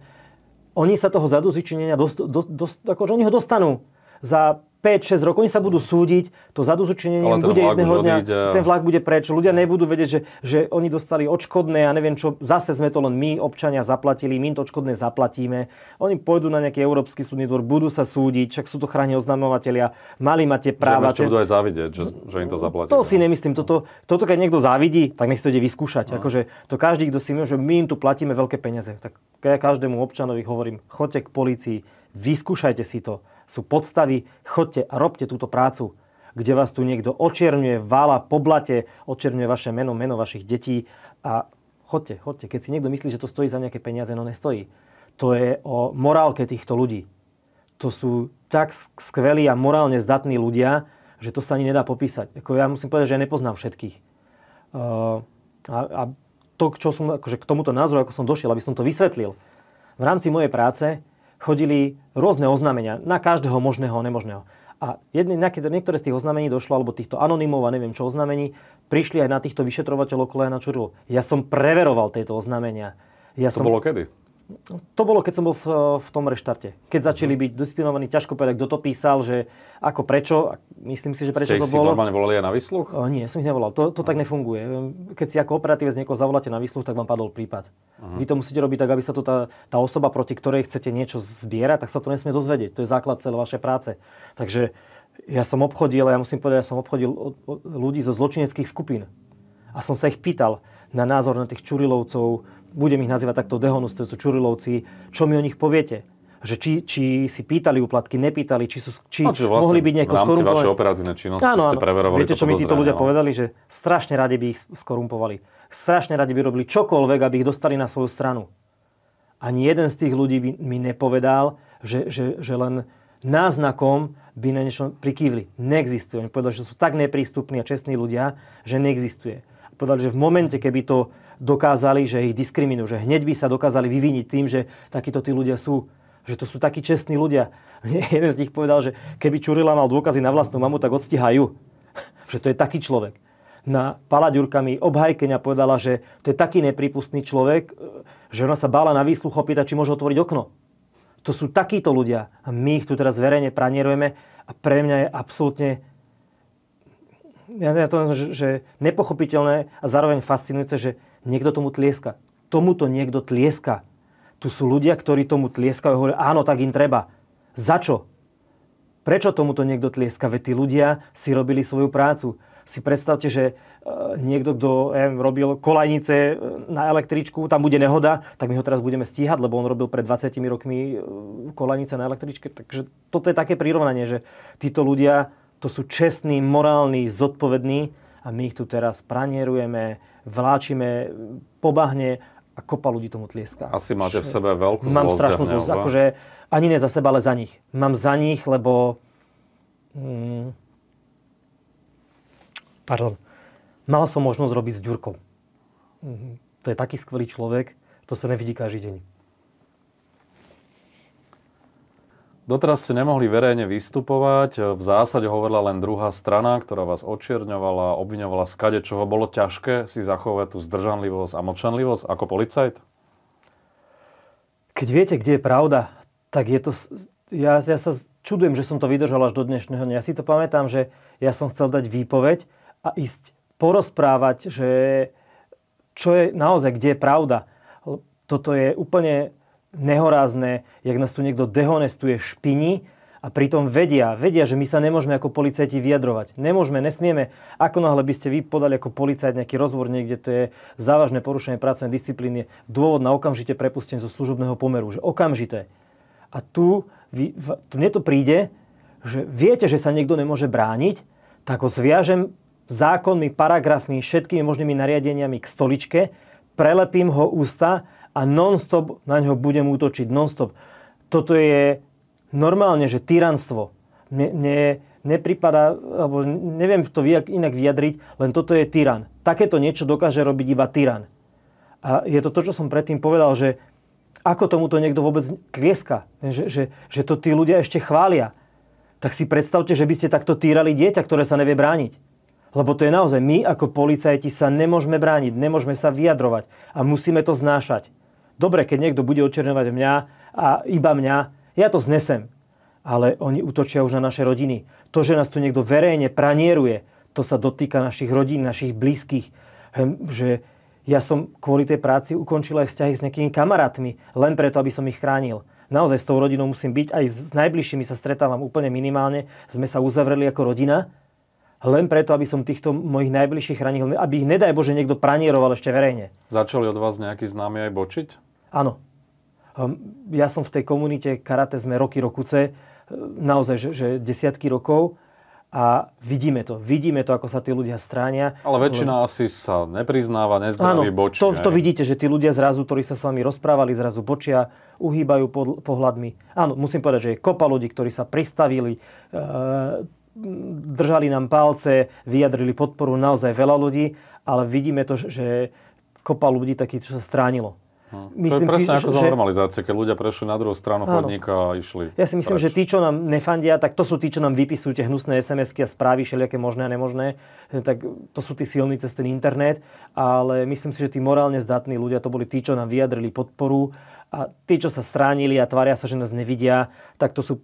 Oni sa toho zadozičinenia, dost, dost, dost, akože oni ho dostanú za 5-6 rokov, oni sa budú súdiť, to zadozučinenie bude jedného dňa, odíde. ten vlak bude preč, ľudia nebudú vedieť, že, že oni dostali odškodné a neviem čo, zase sme to len my, občania, zaplatili, my to odškodné zaplatíme, oni pôjdu na nejaký Európsky súdny dvor, budú sa súdiť, však sú to chráni oznamovateľia, mali mať tie práva. Že te... budú aj závidieť, že, že im to zaplatí. To no. si nemyslím, toto, toto keď niekto závidí, tak nech to ide vyskúšať. No. Akože to každý, kto si myslí, že my im tu platíme veľké peniaze, tak ja každému občanovi hovorím, choďte k polícii, vyskúšajte si to sú podstavy, chodte a robte túto prácu, kde vás tu niekto očierňuje, vála po blate, očierňuje vaše meno, meno vašich detí a chodte, chodte. Keď si niekto myslí, že to stojí za nejaké peniaze, no nestojí. To je o morálke týchto ľudí. To sú tak skvelí a morálne zdatní ľudia, že to sa ani nedá popísať. Ako ja musím povedať, že ja nepoznám všetkých. Uh, a, a to, čo som, akože k tomuto názoru, ako som došiel, aby som to vysvetlil, v rámci mojej práce chodili rôzne oznámenia na každého možného a nemožného. A jedne, niektoré z tých oznámení došlo, alebo týchto anonymov a neviem čo oznámení, prišli aj na týchto vyšetrovateľov na Čurilu. Ja som preveroval tieto oznámenia. Ja to som... bolo kedy? To bolo, keď som bol v, e, v tom reštarte. Keď mhm. začali byť disciplinovaní, ťažko povedať, kto to písal, že ako prečo. a Myslím si, že prečo Ste to bolo. Ste normálne volali aj na výsluch? O, e, nie, som ich nevolal. To, to uh-huh. tak mhm. nefunguje. Keď si ako operatívec niekoho zavoláte na výsluch, tak vám padol prípad. Uh-huh. Vy to musíte robiť tak, aby sa to tá, tá osoba, proti ktorej chcete niečo zbierať, tak sa to nesmie dozvedieť. To je základ celé vašej práce. Takže ja som obchodil, ja musím povedať, ja som obchodil ľudí zo zločineckých skupín. A som sa ich pýtal na názor na tých Čurilovcov, budem ich nazývať takto to sú Čurilovci, čo mi o nich poviete? že či, či si pýtali úplatky, nepýtali, či, sú, či no, vlastne mohli byť nejako skorumpovaní. vaše operatívne činnosti áno, áno. ste preverovali Viete, čo mi títo ľudia no. povedali? Že strašne radi by ich skorumpovali. Strašne radi by robili čokoľvek, aby ich dostali na svoju stranu. Ani jeden z tých ľudí by mi nepovedal, že, že, že len náznakom by na niečo prikývli. Neexistuje. Oni povedali, že sú tak neprístupní a čestní ľudia, že neexistuje. Povedali, že v momente, keby to dokázali, že ich diskriminujú. Že hneď by sa dokázali vyviniť tým, že takíto tí ľudia sú. Že to sú takí čestní ľudia. <laughs> Jeden z nich povedal, že keby Čurila mal dôkazy na vlastnú mamu, tak odstihajú. <laughs> Že to je taký človek. Na Palaďurka mi obhajkenia povedala, že to je taký nepripustný človek, že ona sa bála na výsluch opýtať, či môže otvoriť okno. To sú takíto ľudia. A my ich tu teraz verejne pranierujeme a pre mňa je absolútne ja to, že, že nepochopiteľné a zároveň fascinujúce, že Niekto tomu tlieska. Tomuto niekto tlieska. Tu sú ľudia, ktorí tomu tlieskajú a hovoria, áno, tak im treba. Za čo? Prečo tomuto niekto tlieska? Veď tí ľudia si robili svoju prácu. Si predstavte, že e, niekto, kto ja viem, robil kolajnice e, na električku, tam bude nehoda, tak my ho teraz budeme stíhať, lebo on robil pred 20 rokmi e, kolajnice na električke. Takže toto je také prirovnanie, že títo ľudia to sú čestní, morálni, zodpovední a my ich tu teraz pranierujeme, vláčime po bahne a kopa ľudí tomu tlieska. Asi máte v sebe veľkú Mám zlosť. Mám strašnú zlosť, akože ani ne za seba, ale za nich. Mám za nich, lebo... Mm, pardon. Mal som možnosť robiť s Ďurkom. Mhm. To je taký skvelý človek, to sa nevidí každý deň. Doteraz ste nemohli verejne vystupovať, v zásade hovorila len druhá strana, ktorá vás očierňovala, obviňovala z kade, čoho bolo ťažké si zachovať tú zdržanlivosť a mlčanlivosť ako policajt? Keď viete, kde je pravda, tak je to... Ja, ja sa čudujem, že som to vydržal až do dnešného dňa. Ja si to pamätám, že ja som chcel dať výpoveď a ísť porozprávať, že čo je naozaj, kde je pravda. Toto je úplne nehorázne, jak nás tu niekto dehonestuje, špini a pritom vedia, vedia, že my sa nemôžeme ako policajti vyjadrovať. Nemôžeme, nesmieme. Ako náhle by ste vy podali ako policajt nejaký rozvor niekde, to je závažné porušenie pracovnej disciplíny, dôvod na okamžite prepustenie zo služobného pomeru, že okamžité. A tu, vy, tu mne to príde, že viete, že sa niekto nemôže brániť, tak ho zviažem zákonmi, paragrafmi, všetkými možnými nariadeniami k stoličke, prelepím ho ústa a non-stop na ňo budem útočiť, non-stop. Toto je normálne, že tyranstvo. Mne, mne nepripada, alebo neviem to inak vyjadriť, len toto je tyran. Takéto niečo dokáže robiť iba tyran. A je to to, čo som predtým povedal, že ako tomuto niekto vôbec tlieska, že, že, že to tí ľudia ešte chvália. Tak si predstavte, že by ste takto týrali dieťa, ktoré sa nevie brániť. Lebo to je naozaj, my ako policajti sa nemôžeme brániť, nemôžeme sa vyjadrovať a musíme to znášať dobre, keď niekto bude očerňovať mňa a iba mňa, ja to znesem. Ale oni útočia už na naše rodiny. To, že nás tu niekto verejne pranieruje, to sa dotýka našich rodín, našich blízkych. Hm, že ja som kvôli tej práci ukončil aj vzťahy s nejakými kamarátmi, len preto, aby som ich chránil. Naozaj s tou rodinou musím byť, aj s najbližšími sa stretávam úplne minimálne. Sme sa uzavreli ako rodina, len preto, aby som týchto mojich najbližších chránil, aby ich nedaj Bože niekto pranieroval ešte verejne. Začali od vás nejakí známi aj bočiť? Áno. Hm, ja som v tej komunite karate sme roky, rokuce, hm, naozaj, že, že desiatky rokov a vidíme to. Vidíme to, ako sa tí ľudia stránia. Ale väčšina Le... asi sa nepriznáva, nezdraví, Áno, To, to vidíte, že tí ľudia zrazu, ktorí sa s vami rozprávali, zrazu bočia, uhýbajú pod, pohľadmi. Áno, musím povedať, že je kopa ľudí, ktorí sa pristavili, e, držali nám palce, vyjadrili podporu naozaj veľa ľudí, ale vidíme to, že kopa ľudí takých, čo sa stránilo. No. Myslím to je presne si, ako že... za normalizácie, keď ľudia prešli na druhú stranu áno. chodníka a išli. Ja si myslím, preč. že tí, čo nám nefandia, tak to sú tí, čo nám vypisujú tie hnusné SMS-ky a správy všelijaké možné a nemožné. Tak to sú tí silní cez ten internet, ale myslím si, že tí morálne zdatní ľudia to boli tí, čo nám vyjadrili podporu a tí, čo sa stránili a tvária sa, že nás nevidia, tak to sú,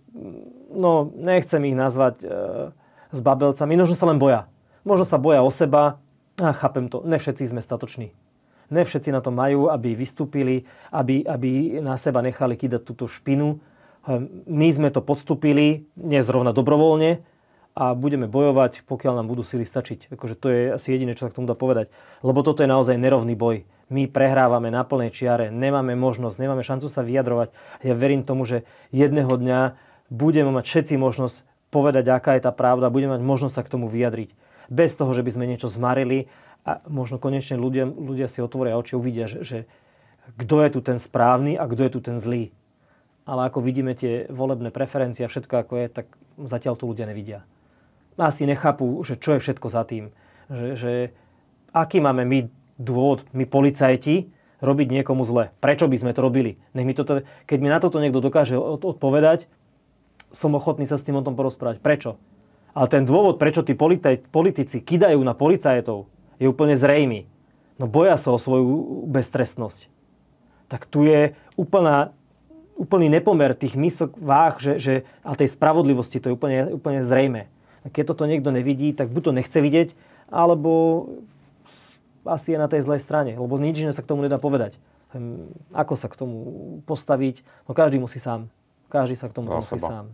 no nechcem ich nazvať e, s babelcami, možno sa len boja. Možno sa boja o seba a chápem to, ne všetci sme statoční ne všetci na to majú, aby vystúpili, aby, aby na seba nechali kýdať túto špinu. Hm, my sme to podstúpili, nie zrovna dobrovoľne, a budeme bojovať, pokiaľ nám budú sily stačiť. Akože to je asi jediné, čo sa k tomu dá povedať. Lebo toto je naozaj nerovný boj. My prehrávame na plnej čiare, nemáme možnosť, nemáme šancu sa vyjadrovať. Ja verím tomu, že jedného dňa budeme mať všetci možnosť povedať, aká je tá pravda, budeme mať možnosť sa k tomu vyjadriť. Bez toho, že by sme niečo zmarili a možno konečne ľudia, ľudia si otvoria oči, uvidia, že, že kto je tu ten správny a kto je tu ten zlý. Ale ako vidíme tie volebné preferencie a všetko ako je, tak zatiaľ to ľudia nevidia. Asi nechápu, že čo je všetko za tým. Že, že aký máme my dôvod, my policajti, robiť niekomu zle. Prečo by sme to robili? Nech mi toto, keď mi na toto niekto dokáže odpovedať, som ochotný sa s tým o tom porozprávať. Prečo? Ale ten dôvod, prečo tí politici kidajú na policajtov, je úplne zrejmý. No boja sa o svoju beztrestnosť. Tak tu je úplná, úplný nepomer tých mysok váh že, že, a tej spravodlivosti, to je úplne, úplne zrejme. A keď toto niekto nevidí, tak buď to nechce vidieť, alebo asi je na tej zlej strane, lebo nič iné sa k tomu nedá povedať. Hm, ako sa k tomu postaviť? No každý musí sám. Každý sa k tomu musí sám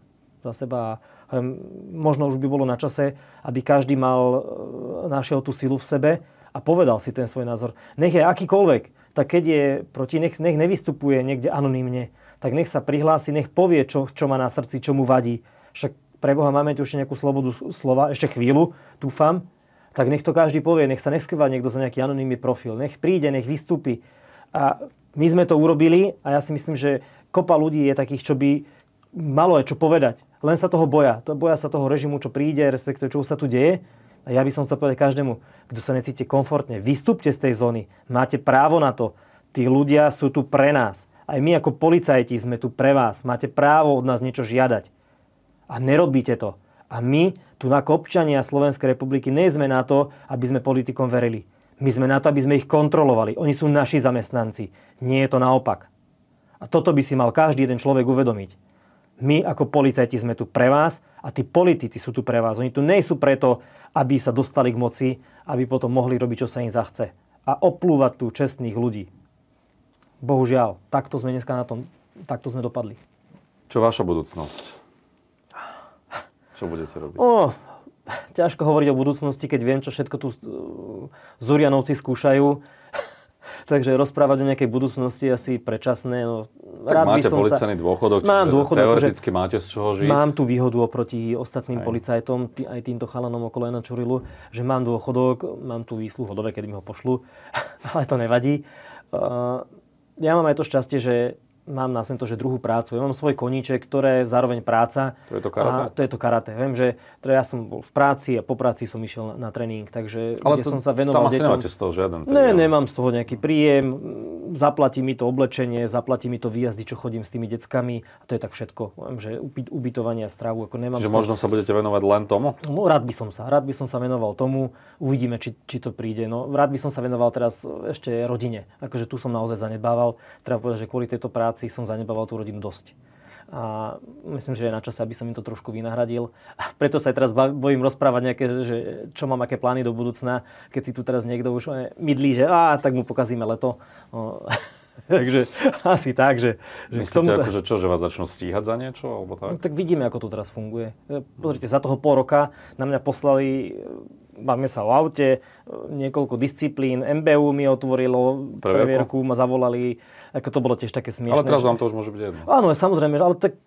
za seba. Hm, možno už by bolo na čase, aby každý mal, e, našiel tú silu v sebe a povedal si ten svoj názor. Nech je akýkoľvek, tak keď je proti, nech, nech nevystupuje niekde anonymne, tak nech sa prihlási, nech povie, čo, čo má na srdci, čo mu vadí. Však pre Boha máme tu ešte nejakú slobodu slova, ešte chvíľu, dúfam, tak nech to každý povie, nech sa neskrýva niekto za nejaký anonymný profil, nech príde, nech vystúpi. A my sme to urobili a ja si myslím, že kopa ľudí je takých, čo by malo je čo povedať. Len sa toho boja. To boja sa toho režimu, čo príde, respektíve čo sa tu deje. A ja by som chcel povedať každému, kto sa necíti komfortne, vystúpte z tej zóny. Máte právo na to. Tí ľudia sú tu pre nás. Aj my ako policajti sme tu pre vás. Máte právo od nás niečo žiadať. A nerobíte to. A my tu na občania Slovenskej republiky nie sme na to, aby sme politikom verili. My sme na to, aby sme ich kontrolovali. Oni sú naši zamestnanci. Nie je to naopak. A toto by si mal každý jeden človek uvedomiť. My ako policajti sme tu pre vás a tí politici sú tu pre vás. Oni tu nie sú preto, aby sa dostali k moci, aby potom mohli robiť, čo sa im zachce. A oplúvať tu čestných ľudí. Bohužiaľ, takto sme dneska na tom, takto sme dopadli. Čo vaša budúcnosť? Čo budete robiť? O, ťažko hovoriť o budúcnosti, keď viem, čo všetko tu eh, Zurianovci skúšajú takže rozprávať o nejakej budúcnosti asi predčasné. No, tak rád máte policajný sa... dôchodok, čiže mám dôchodok, teoreticky máte z čoho žiť. Mám tú výhodu oproti ostatným aj. policajtom, tý, aj týmto chalanom okolo Jana Čurilu, že mám dôchodok, mám tú výsluhu dobe, kedy mi ho pošlu, <laughs> ale to nevadí. Uh, ja mám aj to šťastie, že mám na to, že druhú prácu. Ja mám svoj koníček, ktoré je zároveň práca. To je to karate? A to je to karate. Viem, že teda ja som bol v práci a po práci som išiel na, na tréning, takže Ale kde to, som sa venoval tam asi nemáte z toho žiaden príjem. Ne, nemám z toho nejaký príjem. Zaplatí mi to oblečenie, zaplatí mi to výjazdy, čo chodím s tými deckami. A to je tak všetko. Viem, že ubytovanie a stravu. Ako nemám Čiže možno sa budete venovať len tomu? No, rád by som sa. Rád by som sa venoval tomu. Uvidíme, či, či to príde. No, rád by som sa venoval teraz ešte rodine. Akože tu som naozaj zanedbával. Treba povedať, že kvôli tejto práci situácii som zanebával tú rodinu dosť. A myslím, že je na čase, aby som im to trošku vynahradil. A preto sa aj teraz bojím rozprávať nejaké, že čo mám, aké plány do budúcna, keď si tu teraz niekto už eh, mydlí, že á, tak mu pokazíme leto. No, <laughs> takže asi tak, že... že Myslíte, tomu... akože čo, že vás začnú stíhať za niečo? Alebo tak? No, tak vidíme, ako to teraz funguje. Eh, pozrite, za toho pol roka na mňa poslali eh, bavíme sa o aute, niekoľko disciplín, MBU mi otvorilo previerku, ma zavolali ako to bolo tiež také smiešne. Ale teraz vám to už môže byť jedno. Áno, samozrejme, ale tak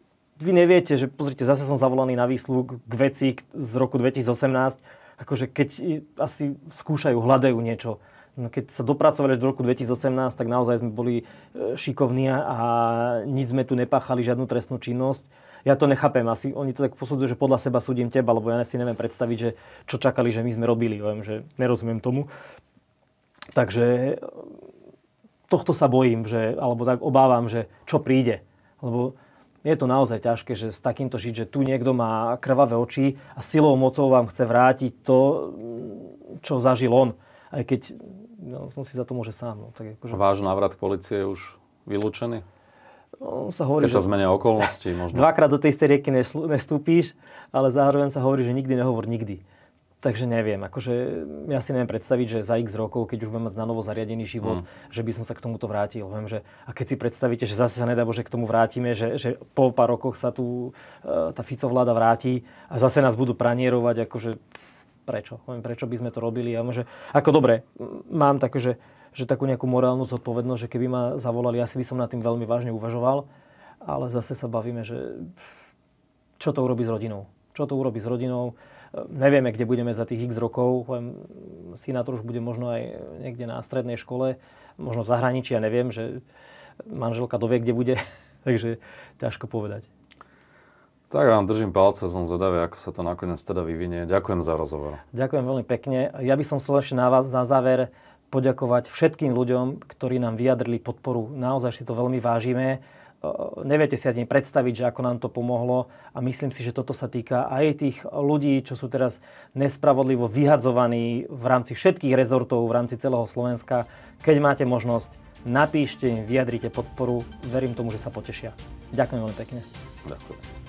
vy neviete, že pozrite, zase som zavolaný na výsluh k veci z roku 2018, akože keď asi skúšajú, hľadajú niečo. No keď sa dopracovali do roku 2018, tak naozaj sme boli e, šikovní a nič sme tu nepáchali, žiadnu trestnú činnosť. Ja to nechápem, asi oni to tak posudzujú, že podľa seba súdim teba, lebo ja si neviem predstaviť, že čo čakali, že my sme robili, viem, že nerozumiem tomu. Takže tohto sa bojím, že, alebo tak obávam, že čo príde. Lebo je to naozaj ťažké, že s takýmto žiť, že tu niekto má krvavé oči a silou mocou vám chce vrátiť to, čo zažil on. Aj keď no, som si za to môže sám. No, tak akože... Váš návrat k policie je už vylúčený? No, sa hovorí, Keď že... sa zmenia okolnosti možno. <laughs> Dvakrát do tej istej rieky nestúpíš, ale zároveň sa hovorí, že nikdy nehovor nikdy. Takže neviem, akože ja si neviem predstaviť, že za x rokov, keď už budem mať na novo zariadený život, mm. že by som sa k tomuto vrátil. Viem, že, a keď si predstavíte, že zase sa nedá Bože k tomu vrátime, že, že po pár rokoch sa tu eh, tá Fico vláda vráti a zase nás budú pranierovať, akože prečo? Viem, prečo by sme to robili? Ja že, ako dobre, mám také, že, že takú nejakú morálnu zodpovednosť, že keby ma zavolali, asi by som nad tým veľmi vážne uvažoval, ale zase sa bavíme, že čo to urobí s rodinou? Čo to urobí s rodinou? nevieme, kde budeme za tých x rokov, len synátor už bude možno aj niekde na strednej škole, možno v zahraničí, ja neviem, že manželka dovie, kde bude, <laughs> takže ťažko povedať. Tak vám držím palce, som zvedavý, ako sa to nakoniec teda vyvinie. Ďakujem za rozhovor. Ďakujem veľmi pekne. Ja by som chcel ešte na vás na záver poďakovať všetkým ľuďom, ktorí nám vyjadrili podporu. Naozaj si to veľmi vážime. Eh, neviete si ani predstaviť, že ako nám to pomohlo a myslím si, že toto sa týka aj tých ľudí, čo sú teraz nespravodlivo vyhadzovaní v rámci všetkých rezortov, v rámci celého Slovenska. Keď máte možnosť, napíšte im, vyjadrite podporu. Verím tomu, že sa potešia. Ďakujem veľmi pekne. Ďakujem.